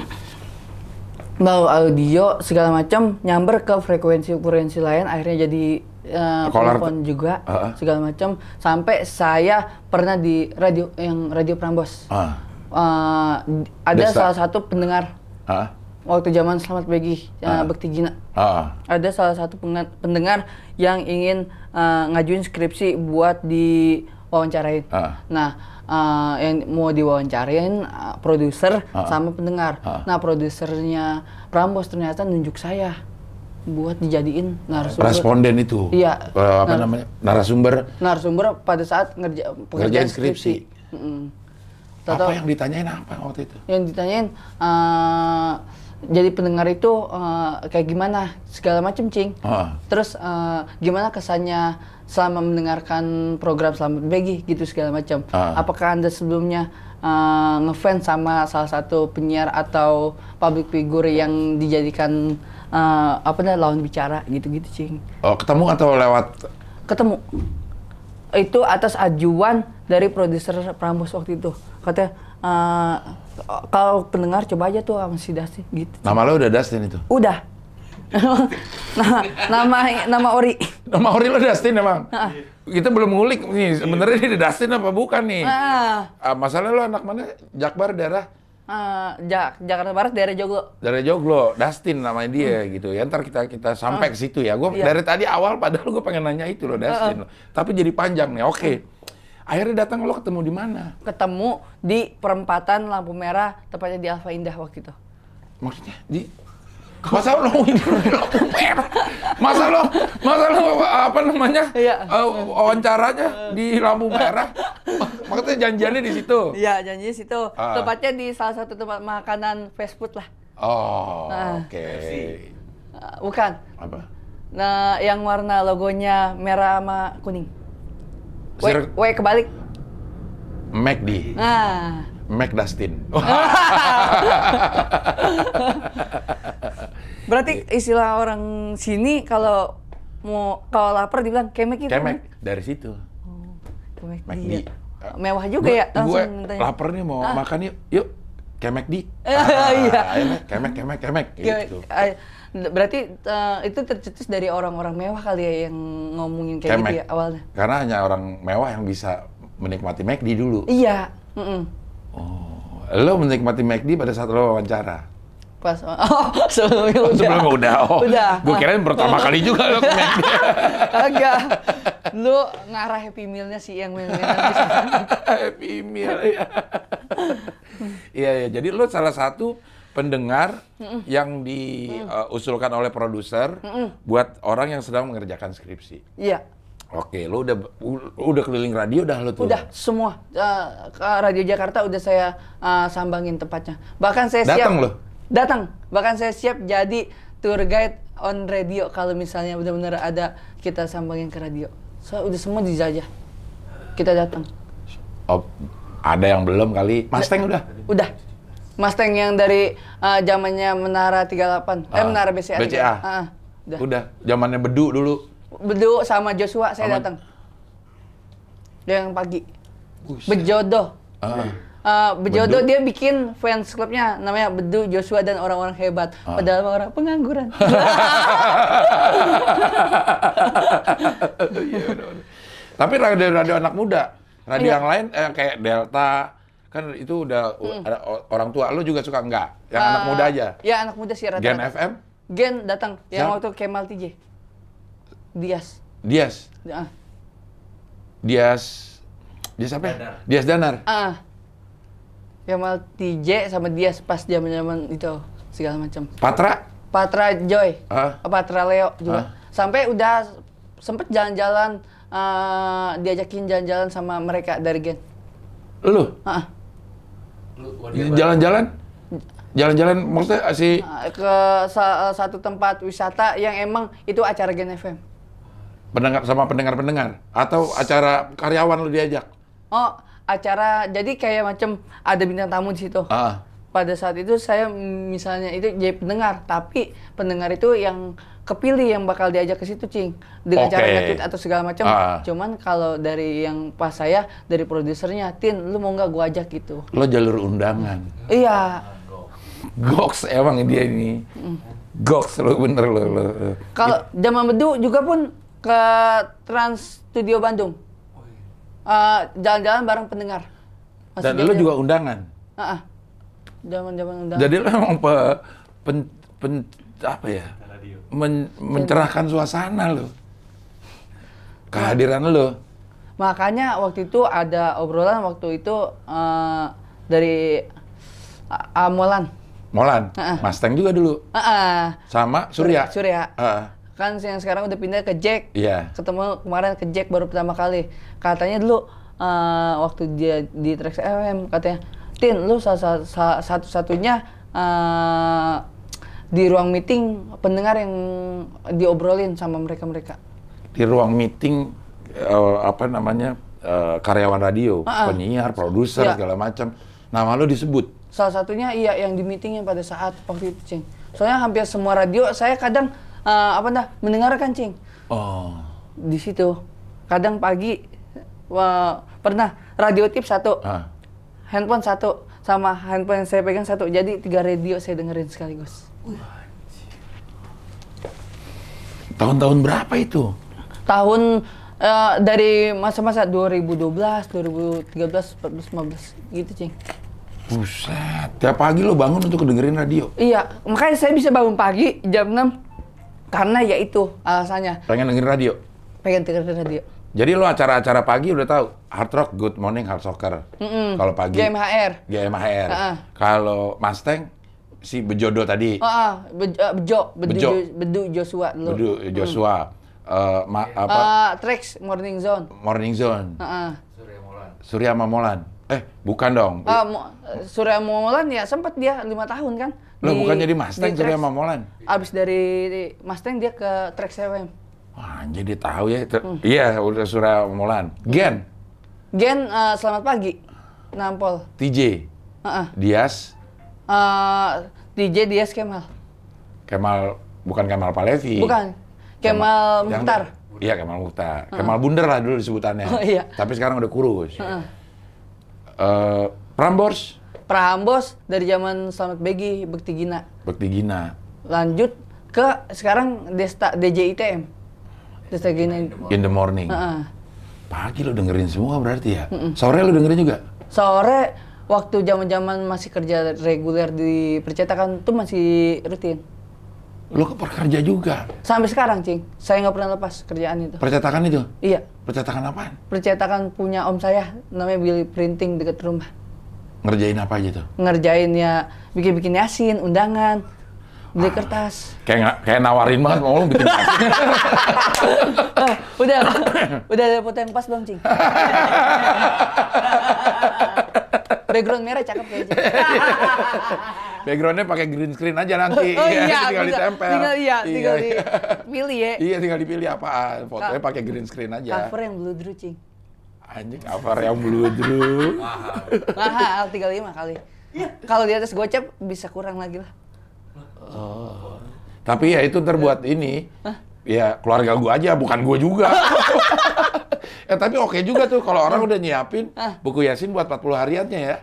Melalui audio segala macam nyamber ke frekuensi-frekuensi lain akhirnya jadi uh, telepon juga uh -uh. segala macam sampai saya pernah di radio yang radio Prambos. Uh. Ah. Uh, eh, ada Desa. salah satu pendengar uh. waktu zaman Selamat pagi uh, uh. Bekti Gina. Uh. Ada salah satu pendengar yang ingin uh, ngajuin skripsi buat di wawancarain. Uh. Nah, uh, yang mau diwawancarain uh, produser uh. sama pendengar. Uh. Nah, produsernya Prambos ternyata nunjuk saya buat dijadiin narasumber. Responden itu. Iya. Uh, apa nar namanya? Narasumber. Narasumber pada saat ngerja skripsi. skripsi. Mm -hmm. apa yang ditanyain apa waktu itu? Yang ditanyain uh, jadi pendengar itu uh, kayak gimana segala macam cing. Uh. Terus uh, gimana kesannya selama mendengarkan program Selamat Begi gitu segala macam. Uh. Apakah Anda sebelumnya uh, ngefans sama salah satu penyiar atau public figure yang dijadikan uh, apa namanya lawan bicara gitu-gitu, Cing? Oh, ketemu atau lewat ketemu. Itu atas ajuan dari produser Prambos waktu itu. Katanya uh, kalau pendengar coba aja tuh sama si Dustin gitu. Nama lo udah Dustin itu? Udah nama, nama nama ori. Nama ori lo Dustin emang. Uh. Kita belum ngulik nih sebenarnya ini Dustin apa bukan nih. Uh. Uh, masalah lo anak mana? Jakbar daerah Uh, ah, Jak Jakarta Barat daerah Joglo. Daerah Joglo, Dustin namanya dia hmm. gitu. Ya ntar kita kita sampai uh. ke situ ya. Gue iya. dari tadi awal padahal gue pengen nanya itu loh Dustin. Uh -uh. Tapi jadi panjang nih. Oke. Okay. Akhirnya datang lo ketemu di mana? Ketemu di perempatan lampu merah tepatnya di Alfa Indah waktu itu. Maksudnya di masa lo ini masa lo masa lo apa namanya iya. eh, wawancaranya di lampu merah maksudnya janjiannya di situ iya janjinya di situ ah. Tempatnya di salah satu tempat makanan fast food lah oh ah. oke ah, bukan apa nah yang warna logonya merah sama kuning W, w kebalik McD nah Mac Dustin. Berarti iya. istilah orang sini kalau mau kalau lapar dibilang kemek itu. Kemek kan? dari situ. Oh, kemek Mac di. Mewah juga gua, ya langsung gua mintanya. lapar nih mau ah. makan yuk. Yuk. Kemek di. Iya. ah, iya. Kemek kemek kemek gitu. Berarti uh, itu tercetus dari orang-orang mewah kali ya yang ngomongin kayak gitu kemek. gitu ya awalnya. Karena hanya orang mewah yang bisa menikmati McD dulu. Iya. Mm -mm. Oh, lo menikmati McD pada saat lo wawancara? Pas, oh, sebelumnya oh, oh, udah. Sebelumnya udah, oh. Udah. Gue kirain pertama oh. kali juga lo ke McD. Kagak. Lo ngarah Happy Meal-nya sih yang main Happy Meal, ya. Iya, ya. Jadi lo salah satu pendengar Mm-mm. yang diusulkan mm. uh, oleh produser Mm-mm. buat orang yang sedang mengerjakan skripsi. Iya. Oke, lo udah udah keliling radio dah lo tuh. Udah semua uh, radio Jakarta udah saya uh, sambangin tempatnya. Bahkan saya datang siap datang lo. Datang. Bahkan saya siap jadi tour guide on radio kalau misalnya benar-benar ada kita sambangin ke radio. So udah semua dijajah. Kita datang. Oh, ada yang belum kali. Mas Teng udah. Udah. Mas Teng yang dari uh, zamannya Menara 38. Uh, eh ah, Menara BCA. BCA. Uh, udah. Udah. Zamannya Bedu dulu. Bedu sama Joshua saya Amat. datang. Yang pagi. Buset. Bejodoh. Uh. Ah. Uh, eh, bejodoh dia bikin fans clubnya namanya Bedu Joshua dan orang-orang hebat. Uh. Padahal orang pengangguran. Iya, Tapi radio-radio anak muda, radio iya. yang lain eh, kayak Delta, kan itu udah hmm. ada orang tua lo juga suka enggak yang uh, anak eh, muda aja ya anak muda sih rata-rata Gen FM Gen datang yang waktu Kemal TJ Dias. Dias. Ah. Dias. Dias apa? Ya? Danar. Dias Danar. Ah. Uh. Kemal TJ sama Dias pas zaman-zaman itu segala macam. Patra? Patra Joy. Ah. Oh, Patra Leo juga. Ah. Sampai udah sempet jalan-jalan uh, diajakin jalan-jalan sama mereka dari Gen. Lu? Heeh. Jalan-jalan? Jalan-jalan maksudnya si ke satu tempat wisata yang emang itu acara Gen FM pendengar sama pendengar-pendengar atau acara karyawan lu diajak? Oh, acara jadi kayak macam ada bintang tamu di situ. Ah. Pada saat itu saya misalnya itu jadi pendengar, tapi pendengar itu yang kepilih yang bakal diajak ke situ, Cing. Dengan okay. cara nyakit atau segala macam. Ah. Cuman kalau dari yang pas saya dari produsernya, Tin, lu mau nggak gua ajak gitu. Lo jalur undangan. Iya. Goks emang dia ini. Mm. Goks lo bener lo. Kalau zaman bedu juga pun ke Trans Studio Bandung. jalan oh, iya. eh, jalan-jalan bareng pendengar. Masih Dan lu juga undangan. Uh -uh. undangan. Jadi lu emang pe, pen, pen, apa ya? Men, mencerahkan suasana lo. Kehadiran lo. Makanya waktu itu ada obrolan waktu itu uh, dari uh, Molan. Molan, uh -uh. Mustang juga dulu. Uh -uh. Sama Surya. Surya. Uh -uh kan yang sekarang udah pindah ke Jack. Yeah. Ketemu kemarin ke Jack baru pertama kali. Katanya dulu uh, waktu dia di Trax FM katanya, Tin, lu satu-satunya uh, di ruang meeting pendengar yang diobrolin sama mereka-mereka. Di ruang meeting uh, apa namanya uh, karyawan radio, uh-uh. penyiar, produser yeah. segala macam. Nama lu disebut. Salah satunya iya yang di meetingnya pada saat waktu itu, Cing. Soalnya hampir semua radio saya kadang uh, apa dah mendengar kancing Oh. Di situ kadang pagi uh, pernah radio tip satu, ah. handphone satu, sama handphone yang saya pegang satu. Jadi tiga radio saya dengerin sekaligus. Tahun-tahun berapa itu? Tahun uh, dari masa-masa 2012, 2013, 14, 15 gitu, Cing. Buset, tiap pagi lo bangun untuk dengerin radio? Iya, makanya saya bisa bangun pagi jam 6 karena ya itu alasannya. Pengen dengerin radio? Pengen dengerin radio. Jadi lo acara-acara pagi udah tahu Hard Rock, Good Morning, Hard Soccer. Mm Kalau pagi. GMHR. GMHR. Uh -uh. Kalau Mustang, si Bejodo tadi. Oh, uh, Bejo, eh, Bejo, Bedu, Bejo. Bedu Joshua dulu. Bedu Joshua. Hmm. Uh, ma, iya. apa? Uh, eh, Trax Morning Zone. Morning Zone. Uh -uh. Surya maulan Surya Mamolan. Eh, bukan dong. Uh, Surya maulan ya sempat dia lima tahun kan. Lo bukan jadi Mustang jadi sama Molan? Abis dari Mustang dia ke trek CWM. Wah, jadi tahu ya. Hmm. Iya, udah surah Molan. Gen. Gen, uh, selamat pagi. Nampol. TJ. Uh -uh. Dias. Uh, eh, TJ Dias Kemal. Kemal, bukan Kemal Palevi. Bukan. Kemal, Kemal iya, Kemal Muhtar. Uh -uh. Kemal Bunder lah dulu disebutannya. Uh, oh, iya. Tapi sekarang udah kurus. Uh -uh. Uh, Prambors. Prambos dari zaman Selamat Begi Bekti Gina. Bekti Gina. Lanjut ke sekarang Desta DJITM. Desta Gina in the morning. Uh -uh. Pagi lo dengerin semua berarti ya. Uh-uh. Sore lo dengerin juga? Sore waktu zaman-zaman masih kerja reguler di percetakan tuh masih rutin. Lo ke kerja juga? Sampai sekarang, Cing. Saya nggak pernah lepas kerjaan itu. Percetakan itu? Iya. Percetakan apaan? Percetakan punya om saya, namanya Billy Printing dekat rumah. Ngerjain apa aja tuh? Ngerjainnya bikin-bikin yasin, undangan, beli ah, kertas. Kayak kayak nawarin banget mau bikin yasin. udah, udah ada foto yang pas belum, Cing? Background merah cakep kayaknya. Gitu. Backgroundnya pakai green screen aja nanti. Oh, iya, ya, tinggal bisa. ditempel. Tinggal, iya, iya, tinggal dipilih ya. Iya, tinggal dipilih apaan. Fotonya pakai green screen aja. Cover yang blue drew, Cing. Anjing kafar yang blue dulu. Mahal. Mahal lima kali. Iya. Kalau di atas gocap bisa kurang lagi lah. Oh. Tapi ya itu terbuat ini. Hah? Ya keluarga gue aja, bukan gue juga. ya tapi oke okay juga tuh kalau orang udah nyiapin buku Yasin buat 40 hariannya ya.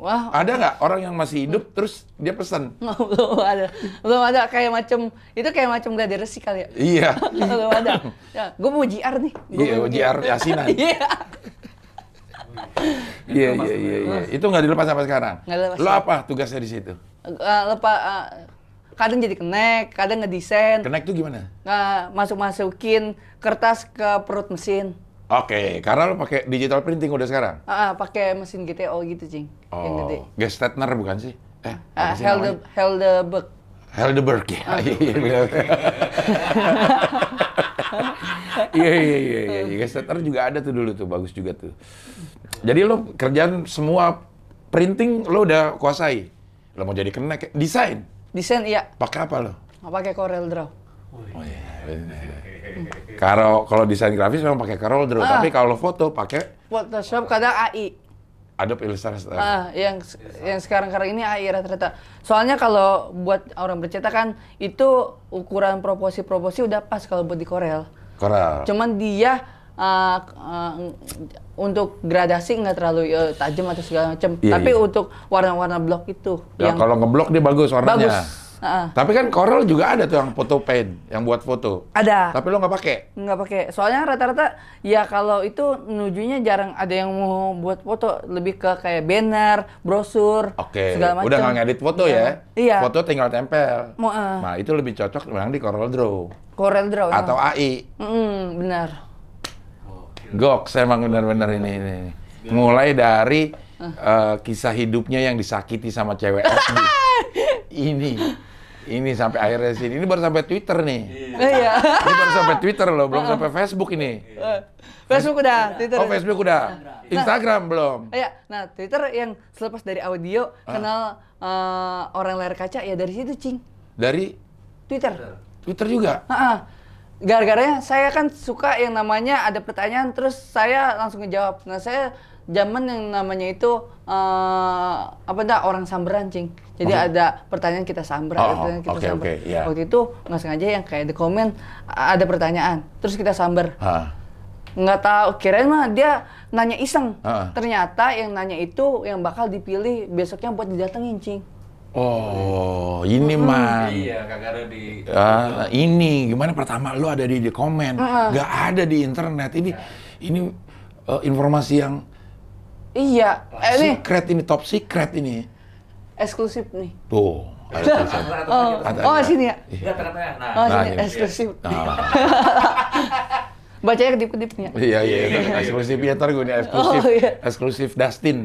Wah. Ada nggak orang yang masih hidup hmm. terus dia pesan? belum ada. Belum ada kayak macam itu kayak macam gak sih kali ya. Iya. belum ada. Ya, gue mau JR nih. Iya, gua iya, JR Yasinan. Iya. Iya, iya, iya, ya. iya. Itu nggak dilepas sampai sekarang. Nggak dilepas. Lo ya. apa tugasnya di situ? Uh, lepas uh, kadang jadi kenek, kadang ngedesain. Kenek tuh gimana? Uh, masuk-masukin kertas ke perut mesin. Oke, okay, karena lo pakai digital printing udah sekarang. Ah, uh, uh, pakai mesin GTO gitu, Cing. Oh, yang gede. Gestetner bukan sih? Eh, uh, Helde Heldeberg. Heldeberg ya. Ah. Iya, iya, iya, iya, iya. iya, iya, iya. Gestetner juga ada tuh dulu tuh, bagus juga tuh. Jadi lo kerjaan semua printing lo udah kuasai. Lo mau jadi kena desain? Desain iya. Pakai apa lo? Pakai Corel Draw. Oh iya. Yeah. Karo kalau desain grafis memang pakai Corel Draw, ah. tapi kalau foto pakai Photoshop kadang AI. Adobe Illustrator. Ah, yang yang sekarang-sekarang ini AI rata-rata. Soalnya kalau buat orang bercetak kan itu ukuran proporsi-proporsi udah pas kalau buat di Corel. Corel. Cuman dia uh, uh, untuk gradasi nggak terlalu uh, tajam atau segala macam. Iya, tapi iya. untuk warna-warna blok itu. Ya, yang kalau ngeblok dia bagus warnanya. Bagus Uh-uh. Tapi kan Corel juga ada tuh yang foto pen, yang buat foto. Ada. Tapi lo nggak pakai? Nggak pakai. Soalnya rata-rata ya kalau itu menujunya jarang ada yang mau buat foto, lebih ke kayak banner, brosur, okay. segala Udah nggak ngedit foto iya. ya? Iya. Foto tinggal tempel. Mau, uh. Eh. Nah itu lebih cocok memang di Corel Draw. Corel Draw. Ya. Atau ya. AI. Mm, benar. saya emang benar-benar ini ini. Mulai dari uh, kisah hidupnya yang disakiti sama cewek. ini ini sampai akhirnya sini. Ini baru sampai Twitter nih. Iya. iya. ini baru sampai Twitter loh, belum sampai Facebook ini. Facebook udah, Twitter. Oh, Facebook udah. Instagram, belum. Iya. Nah, Twitter yang selepas dari audio ah. kenal uh, orang layar kaca ya dari situ, Cing. Dari Twitter. Twitter juga. Heeh. Gara-garanya saya kan suka yang namanya ada pertanyaan terus saya langsung ngejawab. Nah, saya zaman yang namanya itu uh, apa dah orang samberan cing. Jadi okay. ada pertanyaan kita samber, oh, pertanyaan gitu kita okay, samber. Okay, iya. yeah. Waktu itu nggak sengaja yang kayak di komen ada pertanyaan, terus kita samber. Huh nggak tahu kirain mah dia nanya iseng uh. ternyata yang nanya itu yang bakal dipilih besoknya buat didatengin cing oh ini hmm. mah iya, iya kagak ada di uh, ini gimana pertama lo ada di, di komen nggak uh. ada di internet ini uh. ini uh, informasi yang Iya. Eh, ini. secret ini top secret ini. Eksklusif nih. Tuh. Ada oh, oh sini ya. Iya. Nah, oh, sini nah, eksklusif. Nah. Bacanya kedip-kedipnya. Iya, iya, iya. Eksklusif ya, ntar gue nih eksklusif. Oh, Eksklusif iya. Dustin.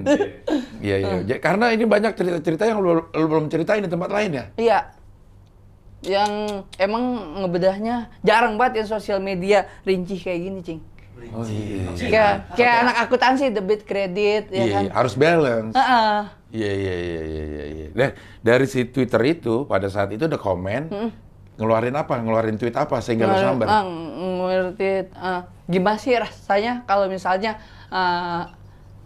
iya, iya. Hmm. Karena ini banyak cerita-cerita yang lu, belum ceritain di tempat lain ya? Iya. Yang emang ngebedahnya jarang banget yang sosial media rinci kayak gini, Cing. Oh iya, iya, iya. Kayak yeah. kayak anak akuntansi debit kredit ya yeah, kan. Iya, harus balance. Iya iya iya iya iya. Dan nah, dari si Twitter itu pada saat itu ada komen mm. ngeluarin apa? Ngeluarin tweet apa sehingga lo sambar? Ngerti gimana sih rasanya kalau misalnya uh,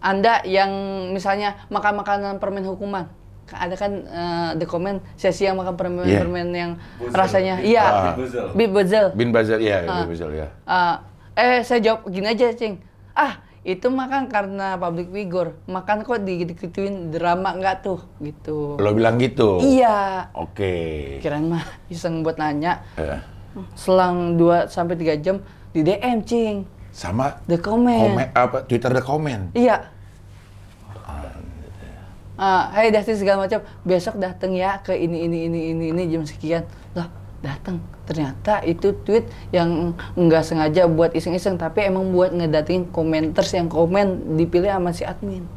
Anda yang misalnya makan makanan permen hukuman? ada kan uh, eh, the comment sesi yang makan permen-permen yeah. yang buzel. rasanya iya ah. bin bezel bin bezel iya yeah, uh, bin bezel ya yeah. uh, eh saya jawab gini aja cing ah itu makan karena public figure makan kok dikituin drama nggak tuh gitu lo bilang gitu iya oke okay. kirain mah iseng buat nanya eh. selang 2 sampai tiga jam di DM cing sama the comment komen, apa Twitter the comment iya ah, uh, hey segala macam besok dateng ya ke ini ini ini ini ini jam sekian lah datang ternyata itu tweet yang nggak sengaja buat iseng-iseng tapi emang buat ngedatengin komenters yang komen dipilih sama si admin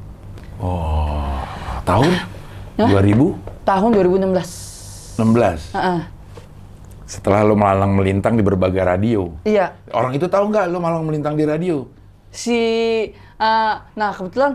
oh tahun Hah? 2000 tahun 2016 16 uh -uh. setelah lo malang melintang di berbagai radio iya orang itu tahu nggak lo malang melintang di radio si uh, nah kebetulan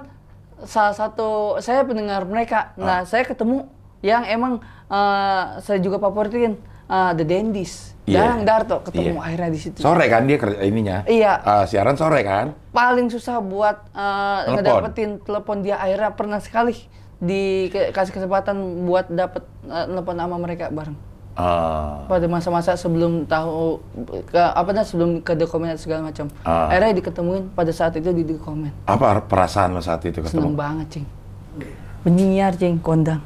salah satu saya pendengar mereka nah ah. saya ketemu yang emang uh, saya juga favoritin uh, The Dendis, Yeah. Darto ketemu yeah. akhirnya di situ. Sore kan dia kerja ininya. Iya. Uh, siaran sore kan. Paling susah buat uh, ngedapetin telepon dia akhirnya pernah sekali dikasih kesempatan buat dapet uh, telepon sama mereka bareng. Uh. Pada masa-masa sebelum tahu ke, apa dah sebelum ke dokumen segala macam. Uh. Akhirnya diketemuin pada saat itu di dokumen. Apa perasaan lo saat itu ketemu? Seneng banget, Cing. Penyiar, Cing, kondang.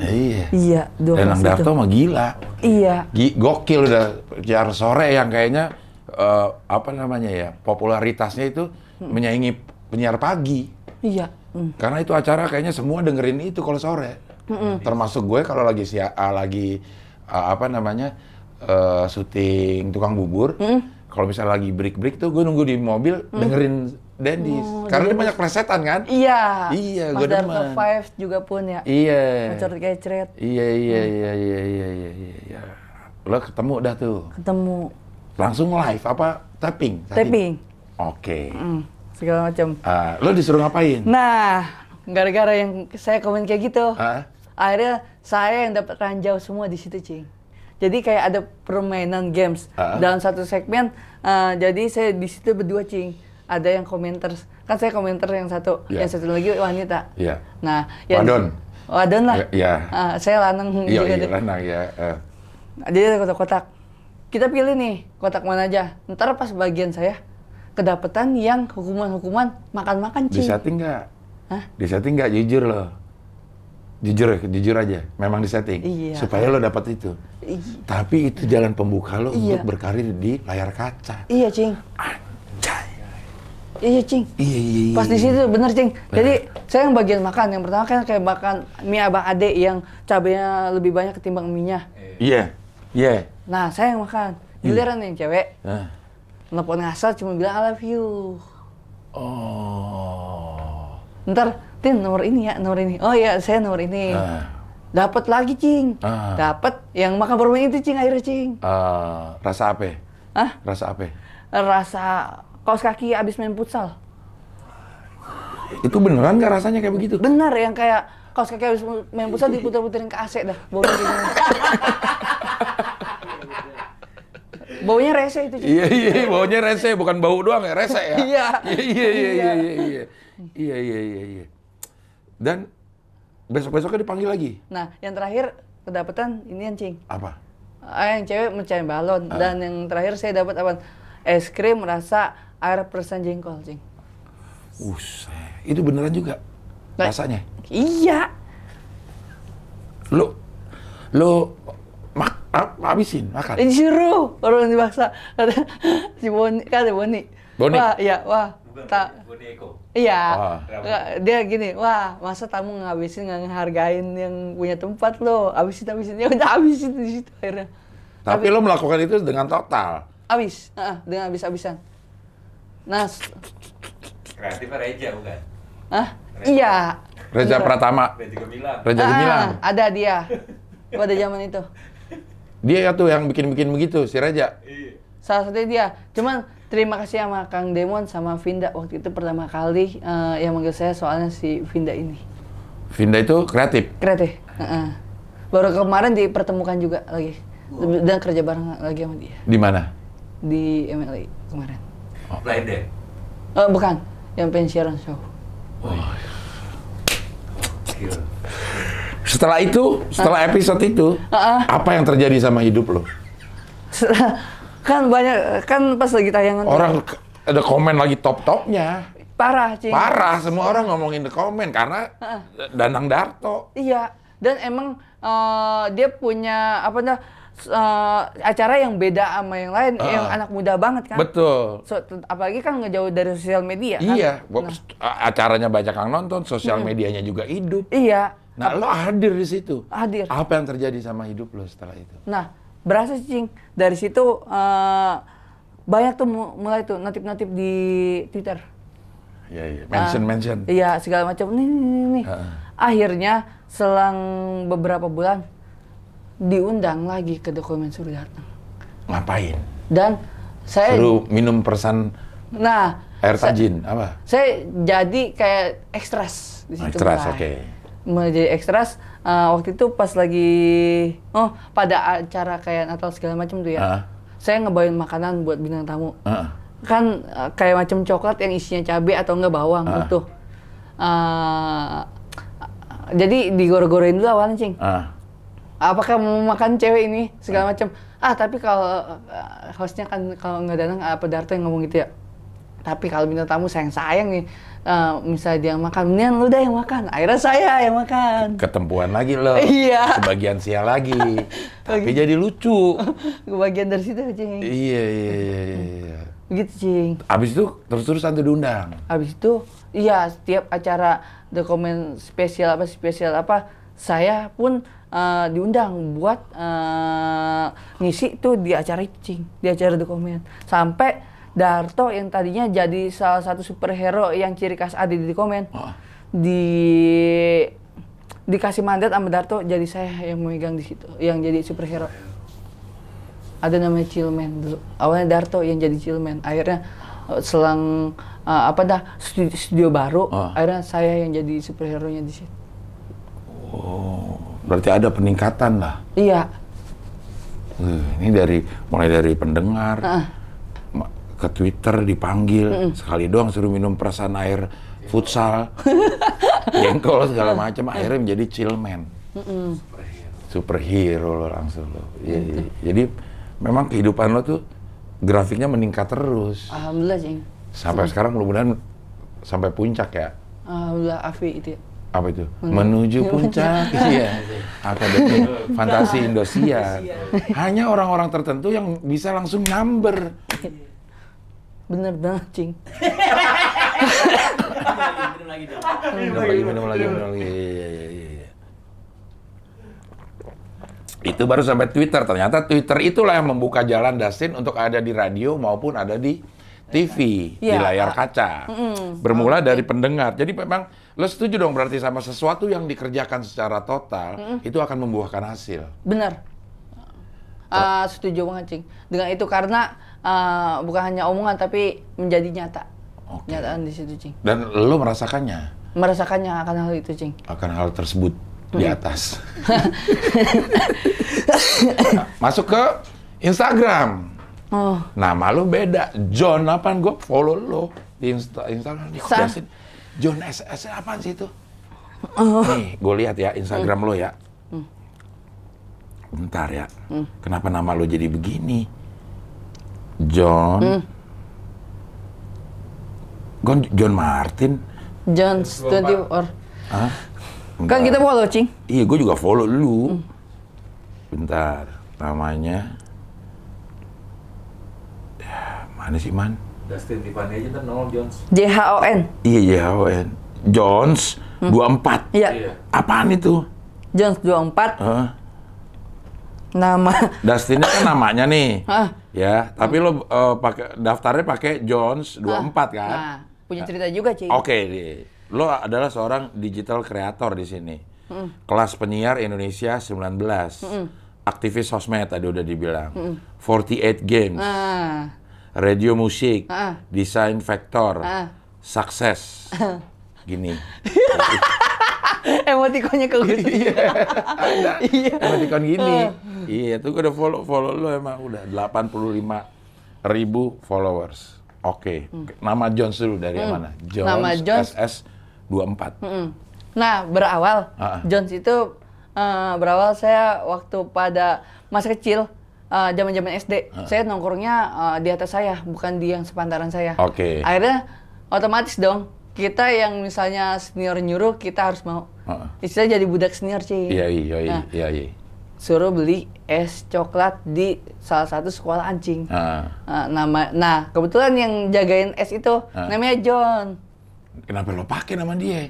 Iya. Iya. Danang Darto mah gila. Iya. G gokil udah jar sore yang kayaknya uh, apa namanya ya popularitasnya itu hmm. menyaingi penyiar pagi. Iya. Hmm. Karena itu acara kayaknya semua dengerin itu kalau sore. Hmm. Termasuk gue kalau lagi si uh, ah, lagi uh, apa namanya uh, syuting tukang bubur. Hmm. Kalau misalnya lagi break break tuh gue nunggu di mobil hmm. dengerin Dendi, Oh, Karena dia banyak plesetan kan? Iya. Iya, gue demen. Pas Five juga pun ya. Iya. Kecret kecret. Iya iya, hmm. iya iya iya iya iya iya. Lo ketemu dah tuh. Ketemu. Langsung live apa tapping? Tapping. Oke. Okay. Mm, segala macam. Uh, ah, lo disuruh ngapain? Nah, gara-gara yang saya komen kayak gitu, uh? akhirnya saya yang dapat ranjau semua di situ, cing. Jadi kayak ada permainan games uh? dalam satu segmen. Uh, jadi saya di situ berdua, cing ada yang komentar kan saya komentar yang satu yeah. yang satu lagi wanita yeah. nah ya wadon wadon lah yeah. Iya. uh, saya lanang iya, juga iya, lanang ya uh. jadi ada kotak-kotak kita pilih nih kotak mana aja ntar pas bagian saya kedapatan yang hukuman-hukuman makan-makan di setting nggak Hah? di setting nggak jujur loh jujur jujur aja memang di setting iya. supaya lo dapat itu iya. tapi itu jalan pembuka lo iya. untuk berkarir di layar kaca iya cing ah Iya, iya, Cing. Iya, iya, iya. Pas di iya. situ bener, Cing. Jadi saya yang bagian makan. Yang pertama kan kayak makan mie Abang Ade yang cabenya lebih banyak ketimbang mie-nya. Iya. Iya. iya. Nah, saya yang makan. Giliran nih yang cewek. Nah. Telepon ngasal cuma bilang I love you. Oh. Ntar, Tin, nomor ini ya, nomor ini. Oh iya, saya nomor ini. Nah dapat lagi cing Uh. dapat yang makan permen itu cing akhirnya cing uh, rasa apa ah rasa apa rasa kaos kaki abis main futsal. Itu beneran gak rasanya kayak begitu? Bener, yang kayak kaos kaki abis main futsal diputar puterin ke AC dah. Baunya kayak baunya rese itu. Iya, iya, iya, baunya rese. Bukan bau doang ya, rese ya. Iya. iya. Iya, iya, iya, iya, iya. Iya, iya, iya, iya. Dan besok-besoknya dipanggil lagi. Nah, yang terakhir kedapetan ini anjing. Apa? Ah, yang cewek mencari balon. Ah. Dan yang terakhir saya dapat apa? es krim rasa air persen jengkol, Cing. Usai. Itu beneran juga nah, rasanya? Iya. lo lo mak habisin makan. ini seru orang dibaksa kata si Boni, kata Boni. Boni. Wah, iya, wah. Bukan, tak. Iya. Wah. Dia gini, wah, masa tamu ngabisin nggak ngehargain yang punya tempat lo. Habisin habisin ya udah habisin di situ akhirnya. Tapi, Tapi lo melakukan itu dengan total abis uh, dengan abis abisan, nah kreatif Reja bukan ah iya Reja iya. Pratama Reja Gemilang Reja ah, ada dia pada zaman itu dia ya tuh yang bikin-bikin begitu si Reja iya. salah satunya dia cuman terima kasih sama Kang Demon sama Vinda waktu itu pertama kali uh, yang manggil saya soalnya si Vinda ini Vinda itu kreatif kreatif uh -uh. baru kemarin dipertemukan juga lagi dan kerja bareng lagi sama dia. Di mana? di MLI kemarin. Oh, blind date? Uh, bukan, yang pensiaran show. Oh. Iya. Setelah itu, setelah episode itu, uh -uh. apa yang terjadi sama hidup lo? kan banyak, kan pas lagi tayangan. Orang ada komen lagi top-topnya. Parah, Cing. Parah, semua orang ngomongin the komen karena -uh. Danang Darto. Iya, dan emang uh, dia punya apa namanya uh, acara yang beda sama yang lain uh, yang anak muda banget kan betul so, apalagi kan ngejauh dari sosial media kan? iya kan? nah. acaranya banyak yang nonton sosial hmm. medianya juga hidup iya nah lo hadir di situ hadir apa yang terjadi sama hidup lo setelah itu nah berasa cing dari situ uh, banyak tuh mulai tuh notif-notif di Twitter Iya, iya. Mention, uh, mention. Iya, segala macam. Nih, nih, nih. nih. Uh. Akhirnya selang beberapa bulan, diundang lagi ke dokumen suruh datang. Ngapain? Dan saya suruh minum persan. Nah, air tajin saya, apa? Saya jadi kayak ekstras di situ. Ekstras, oke. Okay. Menjadi ekstras uh, waktu itu pas lagi oh pada acara kayak Natal segala macam tuh ya. Uh. Saya ngebawain makanan buat bintang tamu. Uh. Kan uh, kayak macam coklat yang isinya cabai atau enggak bawang uh. gitu. Uh, jadi digoreng-goreng dulu awalnya, Cing. Uh apakah mau makan cewek ini segala ah. macam ah tapi kalau uh, hostnya kan kalau nggak datang eh, apa Darto yang ngomong gitu ya tapi kalau minta tamu sayang sayang nih uh, misalnya dia makan mendingan lu dah yang makan akhirnya saya yang makan ketempuan lagi loh iya Sebagian sial lagi tapi jadi lucu kebagian dari situ aja iya iya iya iya begitu iya. cing abis itu terus terusan tuh diundang abis itu iya setiap acara dokumen spesial apa spesial apa saya pun uh, diundang buat uh, ngisi tuh di acara Cing, di acara dokumen. Sampai Darto yang tadinya jadi salah satu superhero yang ciri khas ada di dokumen. Oh. di dikasih mandat sama Darto jadi saya yang memegang di situ, yang jadi superhero. Ada namanya Chillman dulu. Awalnya Darto yang jadi Chillman. Akhirnya eh, selang uh, apa dah studio, studio baru, oh. akhirnya saya yang jadi superhero nya di situ. Oh. Berarti ada peningkatan lah. Iya. Uh, ini dari mulai dari pendengar uh. ke Twitter dipanggil uh -uh. sekali doang suruh minum perasan air futsal, jengkol segala macam akhirnya menjadi chillman. Uh Superhero lo langsung lo. Jadi, iya, iya. gitu. jadi memang kehidupan lo tuh grafiknya meningkat terus. Alhamdulillah, Jeng. Sampai sekarang mudah-mudahan sampai puncak ya. Alhamdulillah, Afi itu ya apa itu menuju, puncak iya akademi fantasi Indosiar iya. hanya orang-orang tertentu yang bisa langsung number bener banget cing minum lagi minum lagi minum lagi minum iya, lagi iya, itu baru sampai Twitter ternyata Twitter itulah yang membuka jalan Dasin untuk ada di radio maupun ada di TV ya, di layar kaca mm, bermula okay. dari pendengar jadi memang Lo setuju dong berarti sama sesuatu yang dikerjakan secara total mm -mm. itu akan membuahkan hasil. Benar. Uh, setuju banget cing dengan itu karena uh, bukan hanya omongan tapi menjadi nyata. Okay. Nyataan di situ cing. Dan lo merasakannya? Merasakannya akan hal itu cing. Akan hal tersebut hmm. di atas. Nah, masuk ke Instagram. Oh. Nama lo beda. John apaan gue follow lo di Insta Instagram. Di John SS apa sih itu? Oh. Nih, gue lihat ya Instagram hmm. lo ya. Hmm. Bentar ya. Hmm. Kenapa nama lo jadi begini? John. Hmm. John Martin. John Studio or. Hah? Kan kita follow, Cing. Iya, gue juga follow lu. Hmm. Bentar, namanya. Ya, mana sih, Man? Dustin Tiffany aja kan nol Jones. N. Iya N. Jones hmm. 24. Iya. iya. Apaan itu? Jones 24. Huh? Nama. Dustinnya kan namanya nih. Huh? Ya, tapi hmm. lo uh, pakai daftarnya pakai Jones 24 huh? kan? Nah, punya cerita juga, Ci. Oke, okay, lo adalah seorang digital kreator di sini. Hmm. Kelas penyiar Indonesia 19. Hmm. Aktivis sosmed tadi udah dibilang. Hmm. 48 games. Ah radio musik, uh -uh. Ah. desain vektor, ah. sukses, gini. Emotikonnya ke gue Iya. iya. Emotikon gini. Ah. Iya, tuh gue udah follow follow lo emang udah 85 ribu followers. Oke, okay. hmm. nama Jones dulu dari hmm. mana? Jones, nama Jones SS 24. Hmm. Nah, berawal uh -uh. Jones itu uh, berawal saya waktu pada masa kecil Eh, zaman-zaman uh, SD, uh. saya nongkrongnya uh, di atas saya, bukan di yang sepantaran saya. Oke. Okay. Akhirnya otomatis dong kita yang misalnya senior nyuruh kita harus mau. Uh. Ah. Istilah jadi budak senior sih. Iya iya iya nah, iya. iya. Suruh beli es coklat di salah satu sekolah anjing. Uh. Uh, nama, nah kebetulan yang jagain es itu uh. namanya John. Kenapa lo pakai nama dia?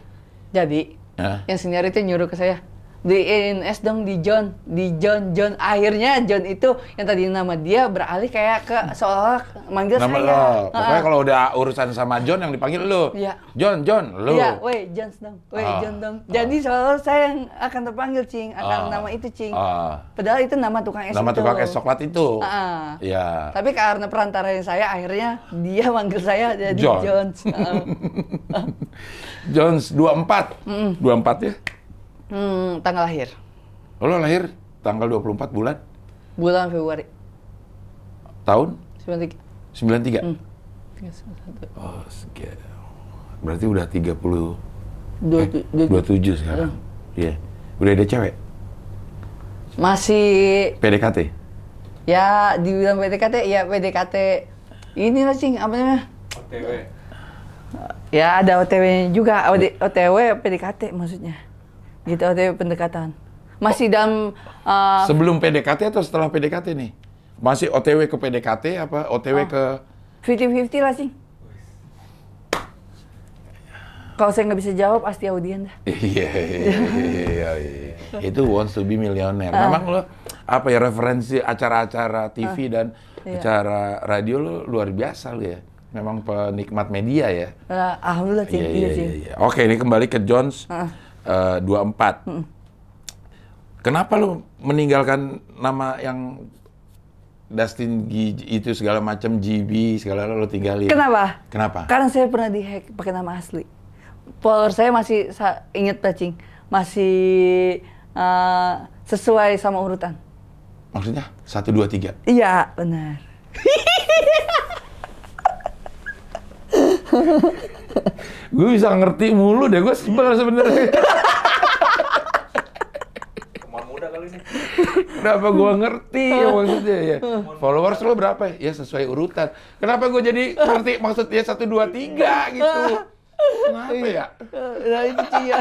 Jadi uh. yang senior itu nyuruh ke saya diin INS dong di John di John John akhirnya John itu yang tadi nama dia beralih kayak ke seolah manggil nama saya lo. pokoknya kalau udah urusan sama John yang dipanggil lo Yeah. John John lo iya weh John dong weh uh. John dong ah. jadi uh. seolah saya yang akan terpanggil cing akan uh. nama itu cing uh. padahal itu nama tukang es nama itu. tukang es coklat itu uh. Uh. Yeah. tapi karena perantara yang saya akhirnya dia manggil saya jadi John John dua empat. 24 mm. 24 ya Hmm, tanggal lahir. Oh, lo lahir tanggal 24 bulan? Bulan Februari. Tahun? 93. 93? Hmm. 391. Oh, sekian. Berarti udah 30... Dua, eh, 27 sekarang. Hmm. Iya. Yeah. Udah ada cewek? Masih... PDKT? Ya, dibilang PDKT, ya PDKT. Ini lah, Cing, apa namanya? OTW. Ya, ada OTW-nya juga. OTW, PDKT maksudnya gitu ada pendekatan masih dalam uh, sebelum PDKT atau setelah PDKT nih masih OTW ke PDKT apa OTW oh. Ah. ke fifty fifty lah sih kalau saya nggak bisa jawab pasti audien dah iya, iya iya iya itu wants to be millionaire uh. memang lo apa ya referensi acara-acara TV uh. Ah. dan iya. acara radio lo luar biasa lo ya memang penikmat media ya uh, alhamdulillah sih iya, iya, iya, iya. oke ini kembali ke Jones uh. 24. Eh, hmm. Kenapa lu meninggalkan nama yang Dustin G, itu segala macam GB segala lo tinggalin. Kenapa? Kenapa? Karena saya pernah dihack pakai nama asli. Follower saya masih sa ingat touching, masih uh, sesuai sama urutan. Maksudnya satu dua tiga? Iya benar. gue bisa ngerti mulu deh, gue sebel sebenarnya. Kenapa gue ngerti ya maksudnya ya? Followers lo berapa ya? sesuai urutan. Kenapa gue jadi ngerti maksudnya satu dua tiga gitu? Kenapa iya. ya? Nah itu ya.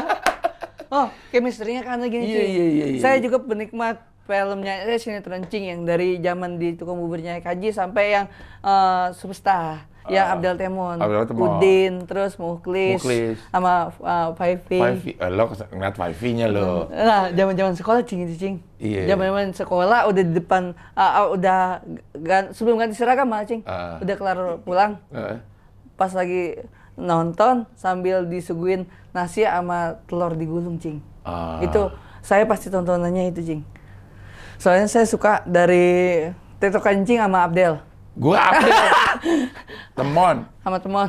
Oh, chemistry-nya karena gini iya, iya, iya, iya. Saya juga penikmat filmnya eh, sinetron Cing yang dari zaman di tukang buburnya Kaji sampai yang uh, Superstar. Ya ah. Abdel Temun, Abdel Temun. Udin, terus Muklis, Muklis. sama uh, V. Uh, eh, lo ngeliat nya lo. Nah, nah, zaman-zaman sekolah cing-cing. Iya. Zaman-zaman sekolah udah di depan, uh, uh, udah gan sebelum ganti seragam malah cing, uh. udah kelar pulang. Uh. Pas lagi nonton sambil disuguin nasi sama telur digulung cing. Uh. Itu saya pasti tontonannya itu cing. Soalnya saya suka dari Teto Kancing sama Abdel. Gue ya? temon. Sama temon.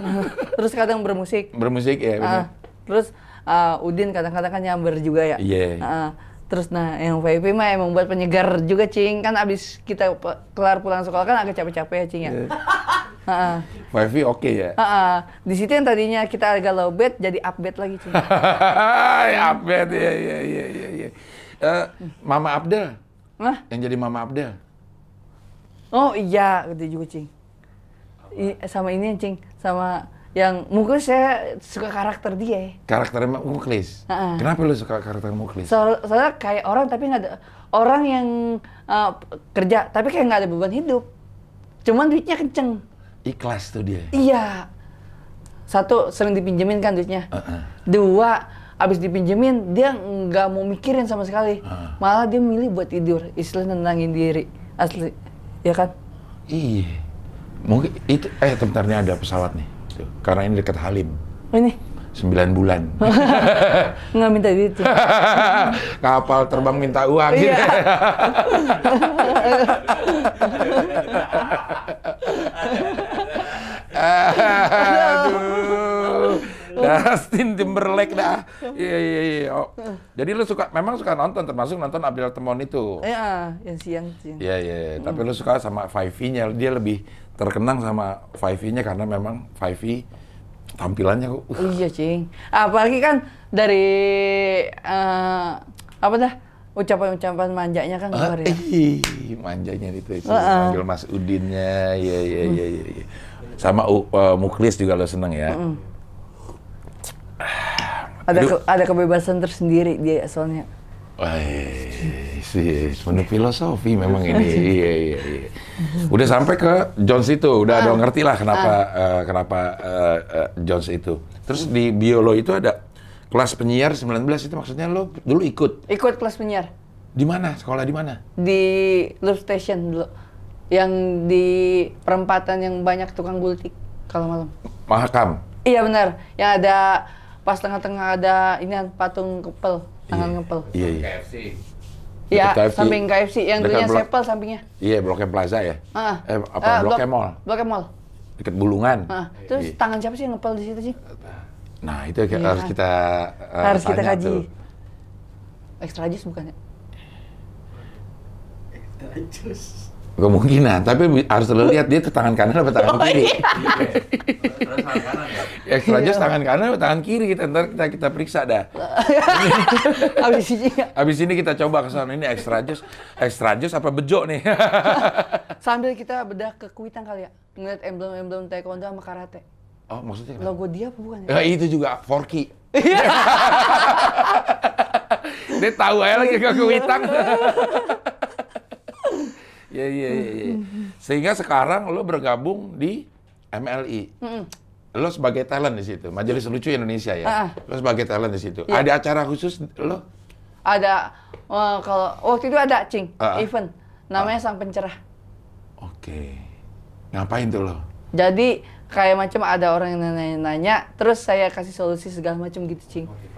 Terus kadang bermusik. Bermusik ya Uh, terus uh, Udin kadang-kadang kan nyamber juga ya. Iya. Yeah. Uh, Terus nah yang VIP mah emang buat penyegar juga cing kan abis kita kelar pulang sekolah kan agak capek-capek ya cing ya. Yeah. Iya. Ah, VIP oke okay, ya. Uh -uh. Di situ yang tadinya kita agak bed jadi up update lagi cing. Ya, update ya ya ya ya. Uh, Mama Abdel. Hah? Yang jadi Mama Abdel oh iya gitu juga cing I, sama ini cing sama yang mungkin saya suka karakter dia karakter muklis uh-uh. kenapa lu suka karakter muklis so, soalnya kayak orang tapi nggak ada orang yang uh, kerja tapi kayak nggak ada beban hidup cuman duitnya kenceng ikhlas tuh dia iya satu sering dipinjemin kan duitnya uh-uh. dua abis dipinjemin dia nggak mau mikirin sama sekali uh. malah dia milih buat tidur istilahnya nenangin diri asli ya kan? Iya. Mungkin itu eh tentarnya ada pesawat nih. Tuh. Karena ini dekat Halim. Oh, ini. sembilan bulan. Nggak minta duit. Ya? Kapal terbang minta uang Iya. Aduh. Dustin Timberlake dah. Iya iya iya. Oh. Jadi lu suka memang suka nonton termasuk nonton Abdul Temon itu. Iya, yang siang sih. Iya iya, iya. Hmm. tapi lu suka sama Five v nya Dia lebih terkenang sama Five v nya karena memang Five v tampilannya kok. Uh. Iya, Cing. Apalagi kan dari uh, apa dah? ucapan-ucapan manjanya kan kemarin. ya. iya, manjanya itu itu panggil Mas Udinnya, iya iya iya. iya. iya. Sama uh, Muklis juga lo seneng ya. Uh -uh ada ke, ada kebebasan tersendiri dia soalnya. Wah sih, iya, penuh iya, iya, filosofi memang ini. Iya, iya, iya. Udah sampai ke Jones itu, udah ah, ada ngerti lah kenapa ah. uh, kenapa uh, uh, Jones itu. Terus di biolo itu ada kelas penyiar 19 itu maksudnya lo dulu ikut. Ikut kelas penyiar. Di mana? Sekolah di mana? Di Love Station dulu. Yang di perempatan yang banyak tukang gultik kalau malam. Mahakam. Iya benar. Yang ada pas tengah-tengah ada ini patung kepel, tangan yeah. kepel. Iya, iya. KFC. Iya, samping KFC yang dulunya sepel sampingnya. Iya, Blok M Plaza ya? Uh, eh, apa, uh, Blok M Mall? Blok M Mall. Dekat Bulungan. Uh, terus iya. tangan siapa sih yang ngepel di situ sih? Nah, itu iya. harus kita uh, harus kita kaji. Tuh. Extra jus bukannya? Extra jus. Kemungkinan, tapi harus lo lihat dia ke tangan kanan atau tangan oh, kiri. Iya. ya, selanjutnya iya. tangan kanan atau tangan kiri kita ntar kita kita periksa dah. Abis ini. Ya. Abis ini kita coba ke sana ini extra jus, extra jus apa bejo nih. Sambil kita bedah ke kuitang kali ya, ngeliat emblem-emblem taekwondo sama karate. Oh, maksudnya kenapa? Logo dia apa bukan? Ya, eh, itu juga Forky. Iya. dia tahu aja lagi ke kuitang. Iya iya iya. iya. Sehingga sekarang lo bergabung di MLI. E. Mm-mm. Lo sebagai talent di situ, Majelis Lucu Indonesia ya. Uh-uh. Lo sebagai talent di situ. Yeah. Ada acara khusus lo? Ada uh, kalau waktu itu ada cing uh-uh. event namanya uh. Sang Pencerah. Oke. Okay. Ngapain tuh lo? Jadi kayak macam ada orang yang nanya-nanya, terus saya kasih solusi segala macam gitu cing. Okay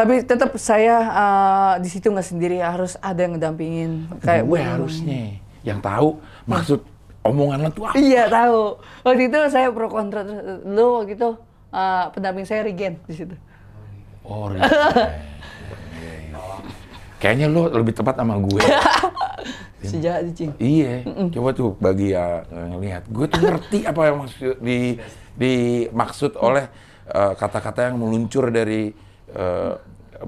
tapi tetap saya uh, di situ nggak sendiri harus ada yang ngedampingin kayak iya, gue harusnya yang tahu maksud omongan lo tuh apa iya tahu waktu itu saya pro kontra lo waktu itu uh, pendamping saya Regen di situ oh Regen kayaknya lo lebih tepat sama gue sejak di Cing. Iya. Coba tuh bagi ya ngelihat. Gue tuh ngerti apa yang maksud di dimaksud oleh eh, kata-kata uh, yang meluncur dari uh,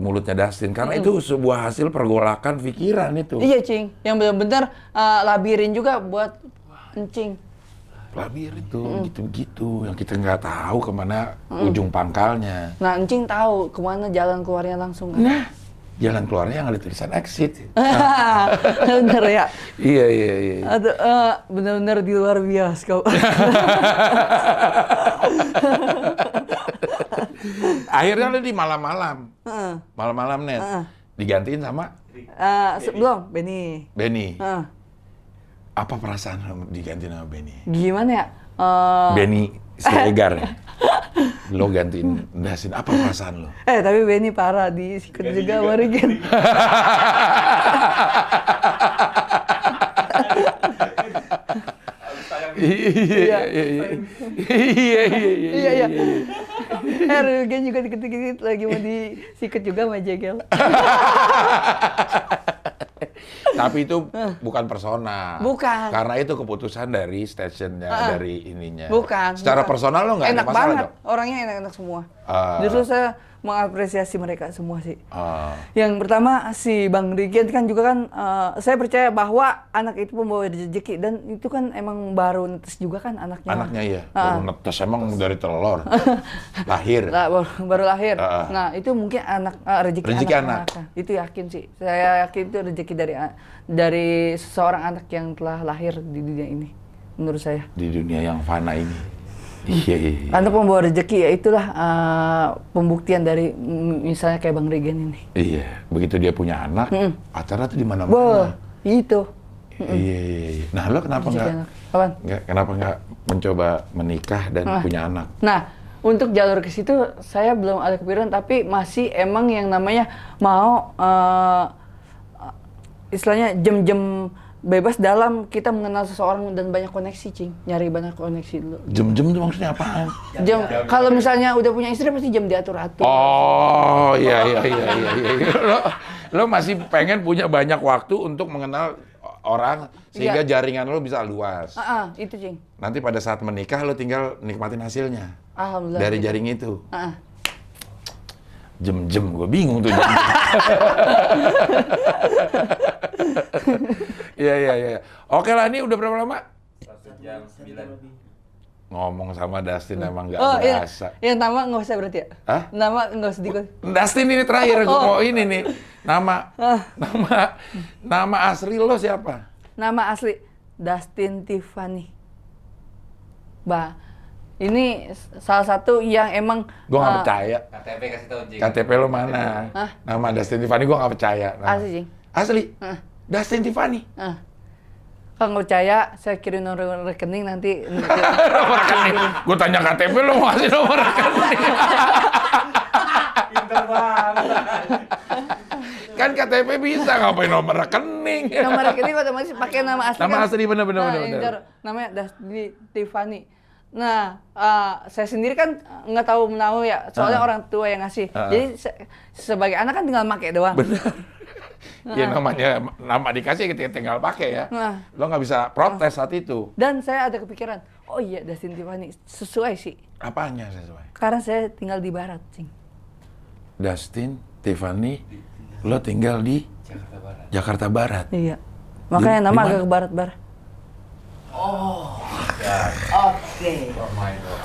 mulutnya Dustin karena hmm. itu sebuah hasil pergolakan pikiran itu. Iya, Cing. Yang benar-benar uh, labirin juga buat encing. Labirin itu hmm. gitu-gitu yang kita nggak tahu kemana hmm. ujung pangkalnya. Nah, encing tahu kemana jalan keluarnya langsung kan? Nah, jalan keluarnya yang ada tulisan exit. bener ya? iya, iya, iya. Aduh, uh, eh, bener-bener di luar biasa Akhirnya lu di malam-malam. Malam-malam net. Digantiin sama uh, eh, Benny. belum Benny. Benny. Uh. Apa perasaan diganti sama Benny? Gimana ya? Uh... Benny Siregar ya. lo gantiin Dasin, apa perasaan lo? Eh tapi Benny parah di sikut juga, juga. Iya iya iya. Iya iya iya. iya, iya, iya, iya eh, juga dikit-dikit lagi mau disikut juga sama Jegel. Tapi itu eh. bukan personal. Bukan. Karena itu keputusan dari stationnya, uh, eh. dari ininya. Bukan. Secara bukan. personal lo nggak ada masalah banget. dong? Enak banget. Orangnya enak-enak semua. Uh, Justru saya mengapresiasi mereka semua sih. Uh. Yang pertama si Bang Riki kan juga kan uh, saya percaya bahwa anak itu pembawa rezeki dan itu kan emang baru netes juga kan anaknya. Anaknya ya. Uh. Baru netes emang netes. dari telur. lahir. Nah, baru, baru lahir. Uh. Nah, itu mungkin anak uh, rezeki, anak, anak. anak. Itu yakin sih. Saya yakin itu rezeki dari eh, dari seorang anak yang telah lahir di dunia ini menurut saya. Di dunia yang fana ini. Iya, iya, iya. pembawa rezeki ya itulah uh, pembuktian dari misalnya kayak Bang Regen ini. Iya, begitu dia punya anak, mm -mm. acara tuh di mana-mana. itu. Mm -mm. Iya, iya, iya. Nah, lo kenapa nggak, Enggak, kenapa nggak mencoba menikah dan nah. punya anak? Nah, untuk jalur ke situ saya belum ada kepikiran, tapi masih emang yang namanya mau uh, istilahnya jam-jam bebas dalam kita mengenal seseorang dan banyak koneksi cing nyari banyak koneksi dulu jam-jam itu maksudnya apa jam, jam kalau misalnya udah punya istri pasti jam diatur atur oh iya, iya iya iya iya, iya. Lo, lo masih pengen punya banyak waktu untuk mengenal orang sehingga ya. jaringan lo bisa luas uh -uh, itu cing nanti pada saat menikah lo tinggal nikmatin hasilnya alhamdulillah dari jaring itu uh -uh jem-jem gue bingung tuh jem -jem. Iya iya iya. Oke lah ini udah berapa lama? Satu jam sembilan ngomong sama Dustin hmm. emang gak oh, iya. berasa. Iya. Yang nama gak usah berarti ya? Hah? Nama gak usah dikut. Dustin ini terakhir, oh. gue mau ini nih. Nama, ah. nama, nama asli lo siapa? Nama asli Dustin Tiffany. Bah, ini salah satu yang emang gue gak uh, eh, percaya KTP kasih tau Jing KTP lo mana Hah? nama Dustin Tiffany gue gak percaya nama. asli Jing asli uh. Dustin Tiffany uh. kalau nggak percaya saya kirim nomor rekening nanti nomor rekening gue tanya KTP lo mau kasih nomor rekening pinter banget kan KTP bisa ngapain nomor rekening nomor rekening otomatis pakai nama asli nama kan? asli bener bener nah, bener, bener. namanya Dustin Tiffany Nah, uh, saya sendiri kan nggak tahu menahu ya, soalnya uh. orang tua yang ngasih. Uh. Jadi se sebagai anak kan tinggal make doang. Benar. Uh. Ya ah. namanya nama dikasih kita tinggal pakai ya. Nah. Lo nggak bisa protes uh. saat itu. Dan saya ada kepikiran, oh iya Dustin Tiffany sesuai sih. Apanya sesuai? Karena saya tinggal di barat, Cing. Dustin Tiffany, lo tinggal di Jakarta Barat. Jakarta Barat. Iya. Makanya di, nama dimana? agak ke barat-barat. Oh. Oke. Okay. Oh my god.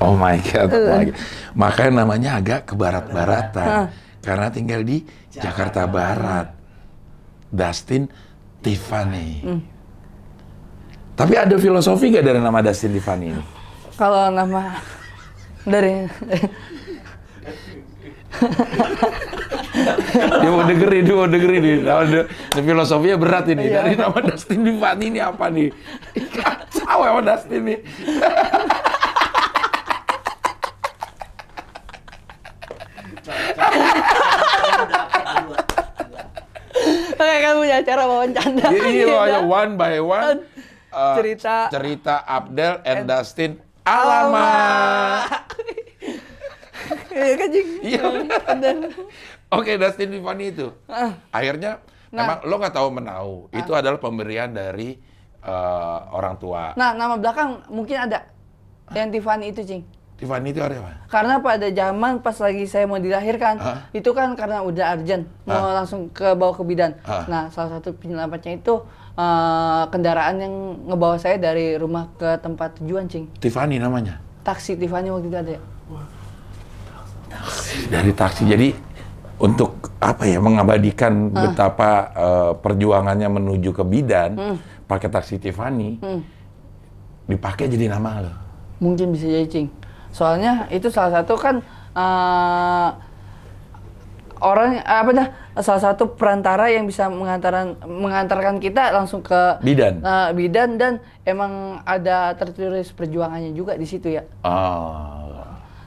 Oh my god. Oh my god. Makanya namanya agak ke barat-baratan. Karena tinggal di Jakarta, Barat. Dustin Tiffany. Hmm. Tapi ada filosofi nggak dari nama Dustin Tiffany ini? Kalau nama dari dia mau dengerin, dia mau dengerin nih. Nama de, de filosofinya berat ini. Iya. Dari nama Dustin Divani ini apa nih? Kacau emang Dustin nih. Oke, kan punya acara wawancara. Jadi gitu. hanya ya. one by one. Uh, cerita cerita Abdel and, and Dustin Alamak. Alama. Iya kan, Jing? Iya. iya. Oke, Dustin Tiffany itu. Ah. Akhirnya, nah. memang lo gak tahu menau. uh. Itu adalah pemberian dari uh, orang tua. Nah, nama belakang mungkin ada yang Tiffany itu, Jing. Tiffany itu apa? Karena pada zaman pas lagi saya mau dilahirkan, uh. itu kan karena udah urgent, mau langsung ke bawah ke bidan. uh. Nah, salah satu penyelamatnya itu uh, kendaraan yang ngebawa saya dari rumah ke tempat tujuan, Cing. Tiffany namanya? Taksi Tiffany waktu itu ada ya? dari taksi jadi untuk apa ya mengabadikan uh. betapa uh, perjuangannya menuju ke bidan hmm. pakai taksi Tiffany hmm. dipakai jadi nama lo mungkin bisa jadi cing soalnya itu salah satu kan uh, orang eh, apa dah salah satu perantara yang bisa mengantaran mengantarkan kita langsung ke bidan uh, bidan dan emang ada tertulis perjuangannya juga di situ ya oh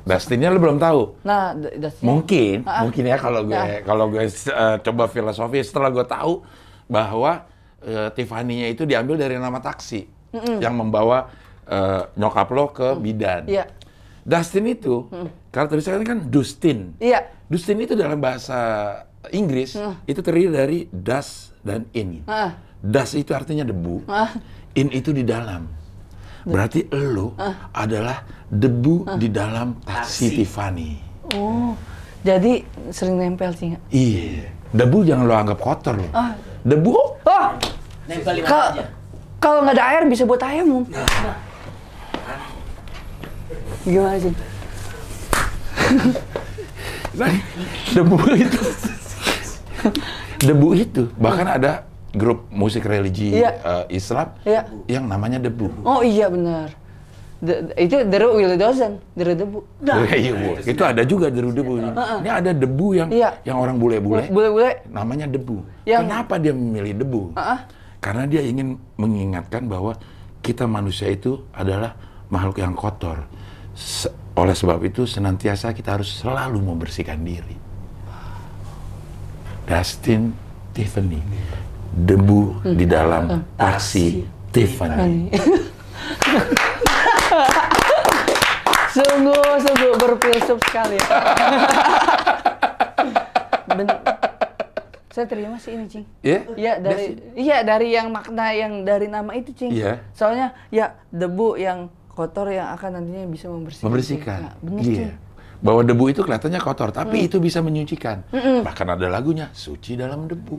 Dustinnya lu belum tahu. Nah, Dustin. Mungkin, ah, mungkin ya kalau gue nah. kalau gue uh, coba filosofi setelah gue tahu bahwa uh, Tiffany-nya itu diambil dari nama taksi mm -mm. yang membawa uh, nyokap lo ke mm. bidan. Yeah. Dustin itu mm. kalau tulisannya kan Dustin. Iya. Yeah. Dustin itu dalam bahasa Inggris mm. itu terdiri dari dust dan in. Ah. Dust itu artinya debu. Ah. In itu di dalam. Berarti lo uh. Ah. adalah debu uh. di dalam taksi Tiffany. Oh, jadi sering nempel sih nggak? Iya. Debu jangan lo anggap kotor lo. Uh. Ah. Debu? Oh. Nempel di aja. Kalau nggak ada air bisa buat ayam. Nah. nah. Gimana sih? debu itu, debu itu bahkan ada grup musik religi yeah. Iya. uh, Islam yeah. yang namanya Debu. Oh iya benar. De, itu deru Dozen, deru debu. Nah. nah. Iya, iya. itu ada juga deru debu. Ini ada debu yang yeah. yang orang bule-bule. Bule-bule. Namanya debu. Yang... Kenapa dia memilih debu? Uh -uh. Karena dia ingin mengingatkan bahwa kita manusia itu adalah makhluk yang kotor. Se oleh sebab itu senantiasa kita harus selalu membersihkan diri. Dustin Tiffany debu hmm. di dalam taksi hmm. Tiffany. sungguh sungguh berfilsuf sekali. Ya. ben saya terima sih ini cing. Ya? Iya. Yeah? Iya dari iya dari yang makna yang dari nama itu cing. Yeah. Soalnya ya debu yang kotor yang akan nantinya bisa membersihkan. Membersihkan. Nah, benar yeah. cing bahwa debu itu kelihatannya kotor, tapi hmm. itu bisa menyucikan. Hmm. Bahkan ada lagunya, suci dalam debu.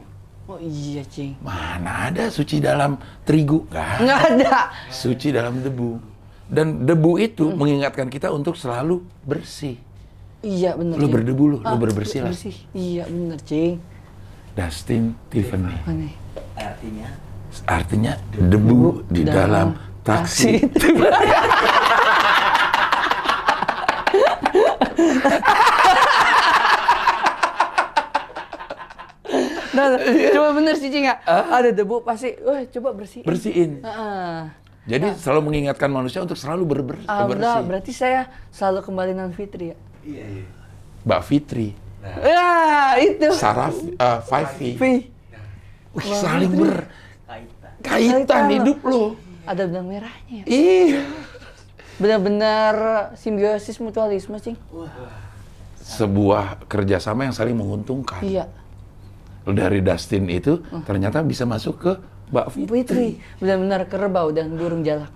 Oh iya cing. Mana ada suci dalam terigu? Gak. Nggak ada. Suci dalam debu. Dan debu itu hmm. mengingatkan kita untuk selalu bersih. Iya benar. Lu berdebu lu, ah, lu berbersih lah. Bersih. Iya benar cing. Dustin Tiffany. Artinya? Artinya debu, debu di dalam, dalam taksi. taksi. nah, iya. coba bener sih Cing Uh, ah. Ada debu pasti, wah coba bersihin. Bersihin. Uh, Jadi nah. selalu mengingatkan manusia untuk selalu ber -ber ah, bersih. Nah, berarti saya selalu kembali non Fitri ya. Iya. iya. Mbak Fitri. Nah. Ya, itu. Saraf uh, five v Wih, saling ber kaitan. kaitan, hidup lo. Ada benang merahnya. Iya. Benar-benar simbiosis mutualisme, Cing. Wah. Sebuah kerjasama yang saling menguntungkan. Iya dari Dustin itu hmm. ternyata bisa masuk ke Mbak Fitri. benar-benar kerbau dan burung jalak.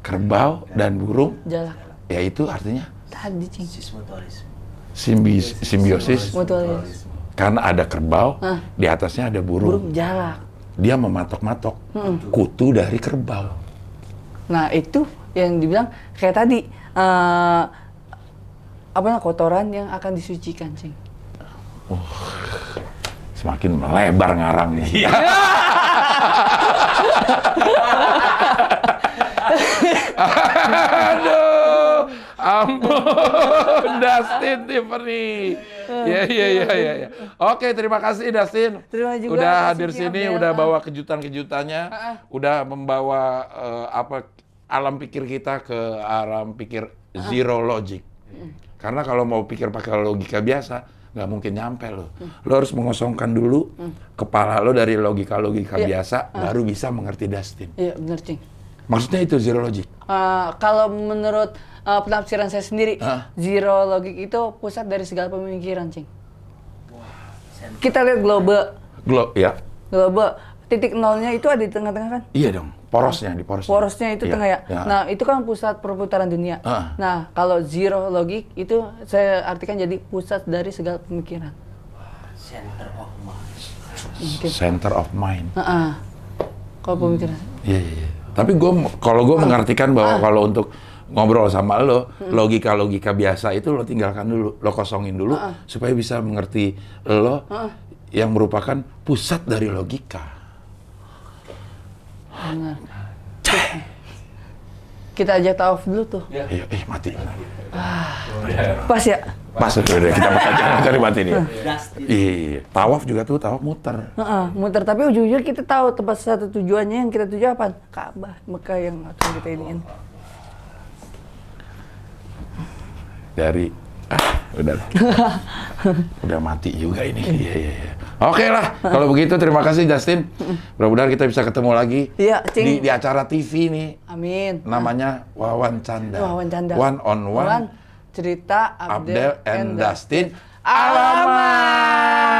Kerbau dan burung jalak. Ya itu artinya tadi cing. Simbiosis. Simbiosis. Mutualisme. Karena ada kerbau, hmm. di atasnya ada burung. Burung jalak. Dia mematok-matok hmm. kutu dari kerbau. Nah itu yang dibilang kayak tadi uh, apa kotoran yang akan disucikan cing. Oh semakin melebar ngarangnya. Iya. Aduh, ampun, Dustin Tiffany. Ya, ya, ya, ya, ya. Oke, terima kasih Dustin. Terima juga. Udah hadir sini, udah bawa kejutan-kejutannya, udah membawa uh, apa alam pikir kita ke alam pikir zero logic. Mm. Karena kalau mau pikir pakai logika biasa, nggak mungkin nyampe lo. Hmm. Lo harus mengosongkan dulu hmm. kepala lo dari logika-logika yeah. biasa, uh. baru bisa mengerti Dustin. Iya yeah, benar cing. Maksudnya itu zero logic. Uh, kalau menurut uh, penafsiran saya sendiri, huh? zero logic itu pusat dari segala pemikiran cing. Wow. Kita lihat globe. Glo ya. Globe titik nolnya itu ada di tengah-tengah kan? Iya dong, porosnya di porosnya. Porosnya itu iya, tengah ya. ya. Nah itu kan pusat perputaran dunia. Uh. Nah kalau zero logik itu saya artikan jadi pusat dari segala pemikiran. Center of mind. Okay. Center of mind. Uh -uh. Kalau hmm. pemikiran. Iya iya. yeah. Tapi gue kalau gue uh. mengartikan bahwa uh. kalau untuk ngobrol sama lo, hmm. logika logika biasa itu lo tinggalkan dulu, lo kosongin dulu uh -uh. supaya bisa mengerti lo uh -uh. yang merupakan pusat dari logika. Kita aja tauf dulu tuh. Ya. Iya, ih mati. Ah, pas ya? Pas, udah kita aja cari mati nih. Iya, tawaf juga tuh, tawaf muter. Uh -uh, muter, tapi ujung-ujung kita tahu tempat satu tujuannya yang kita tuju apa? Ka'bah, Mekah yang akan kita iniin. Dari, ah, udah. udah mati juga ini. Iya, iya, iya. Oke okay lah, kalau begitu terima kasih Justin. Mudah-mudahan kita bisa ketemu lagi ya, di, di acara TV nih. Amin. Namanya Wawan Canda. Wawan Canda. One on one. Wawan cerita Abdel, Abdel and, and Dustin. Dustin. Alamak.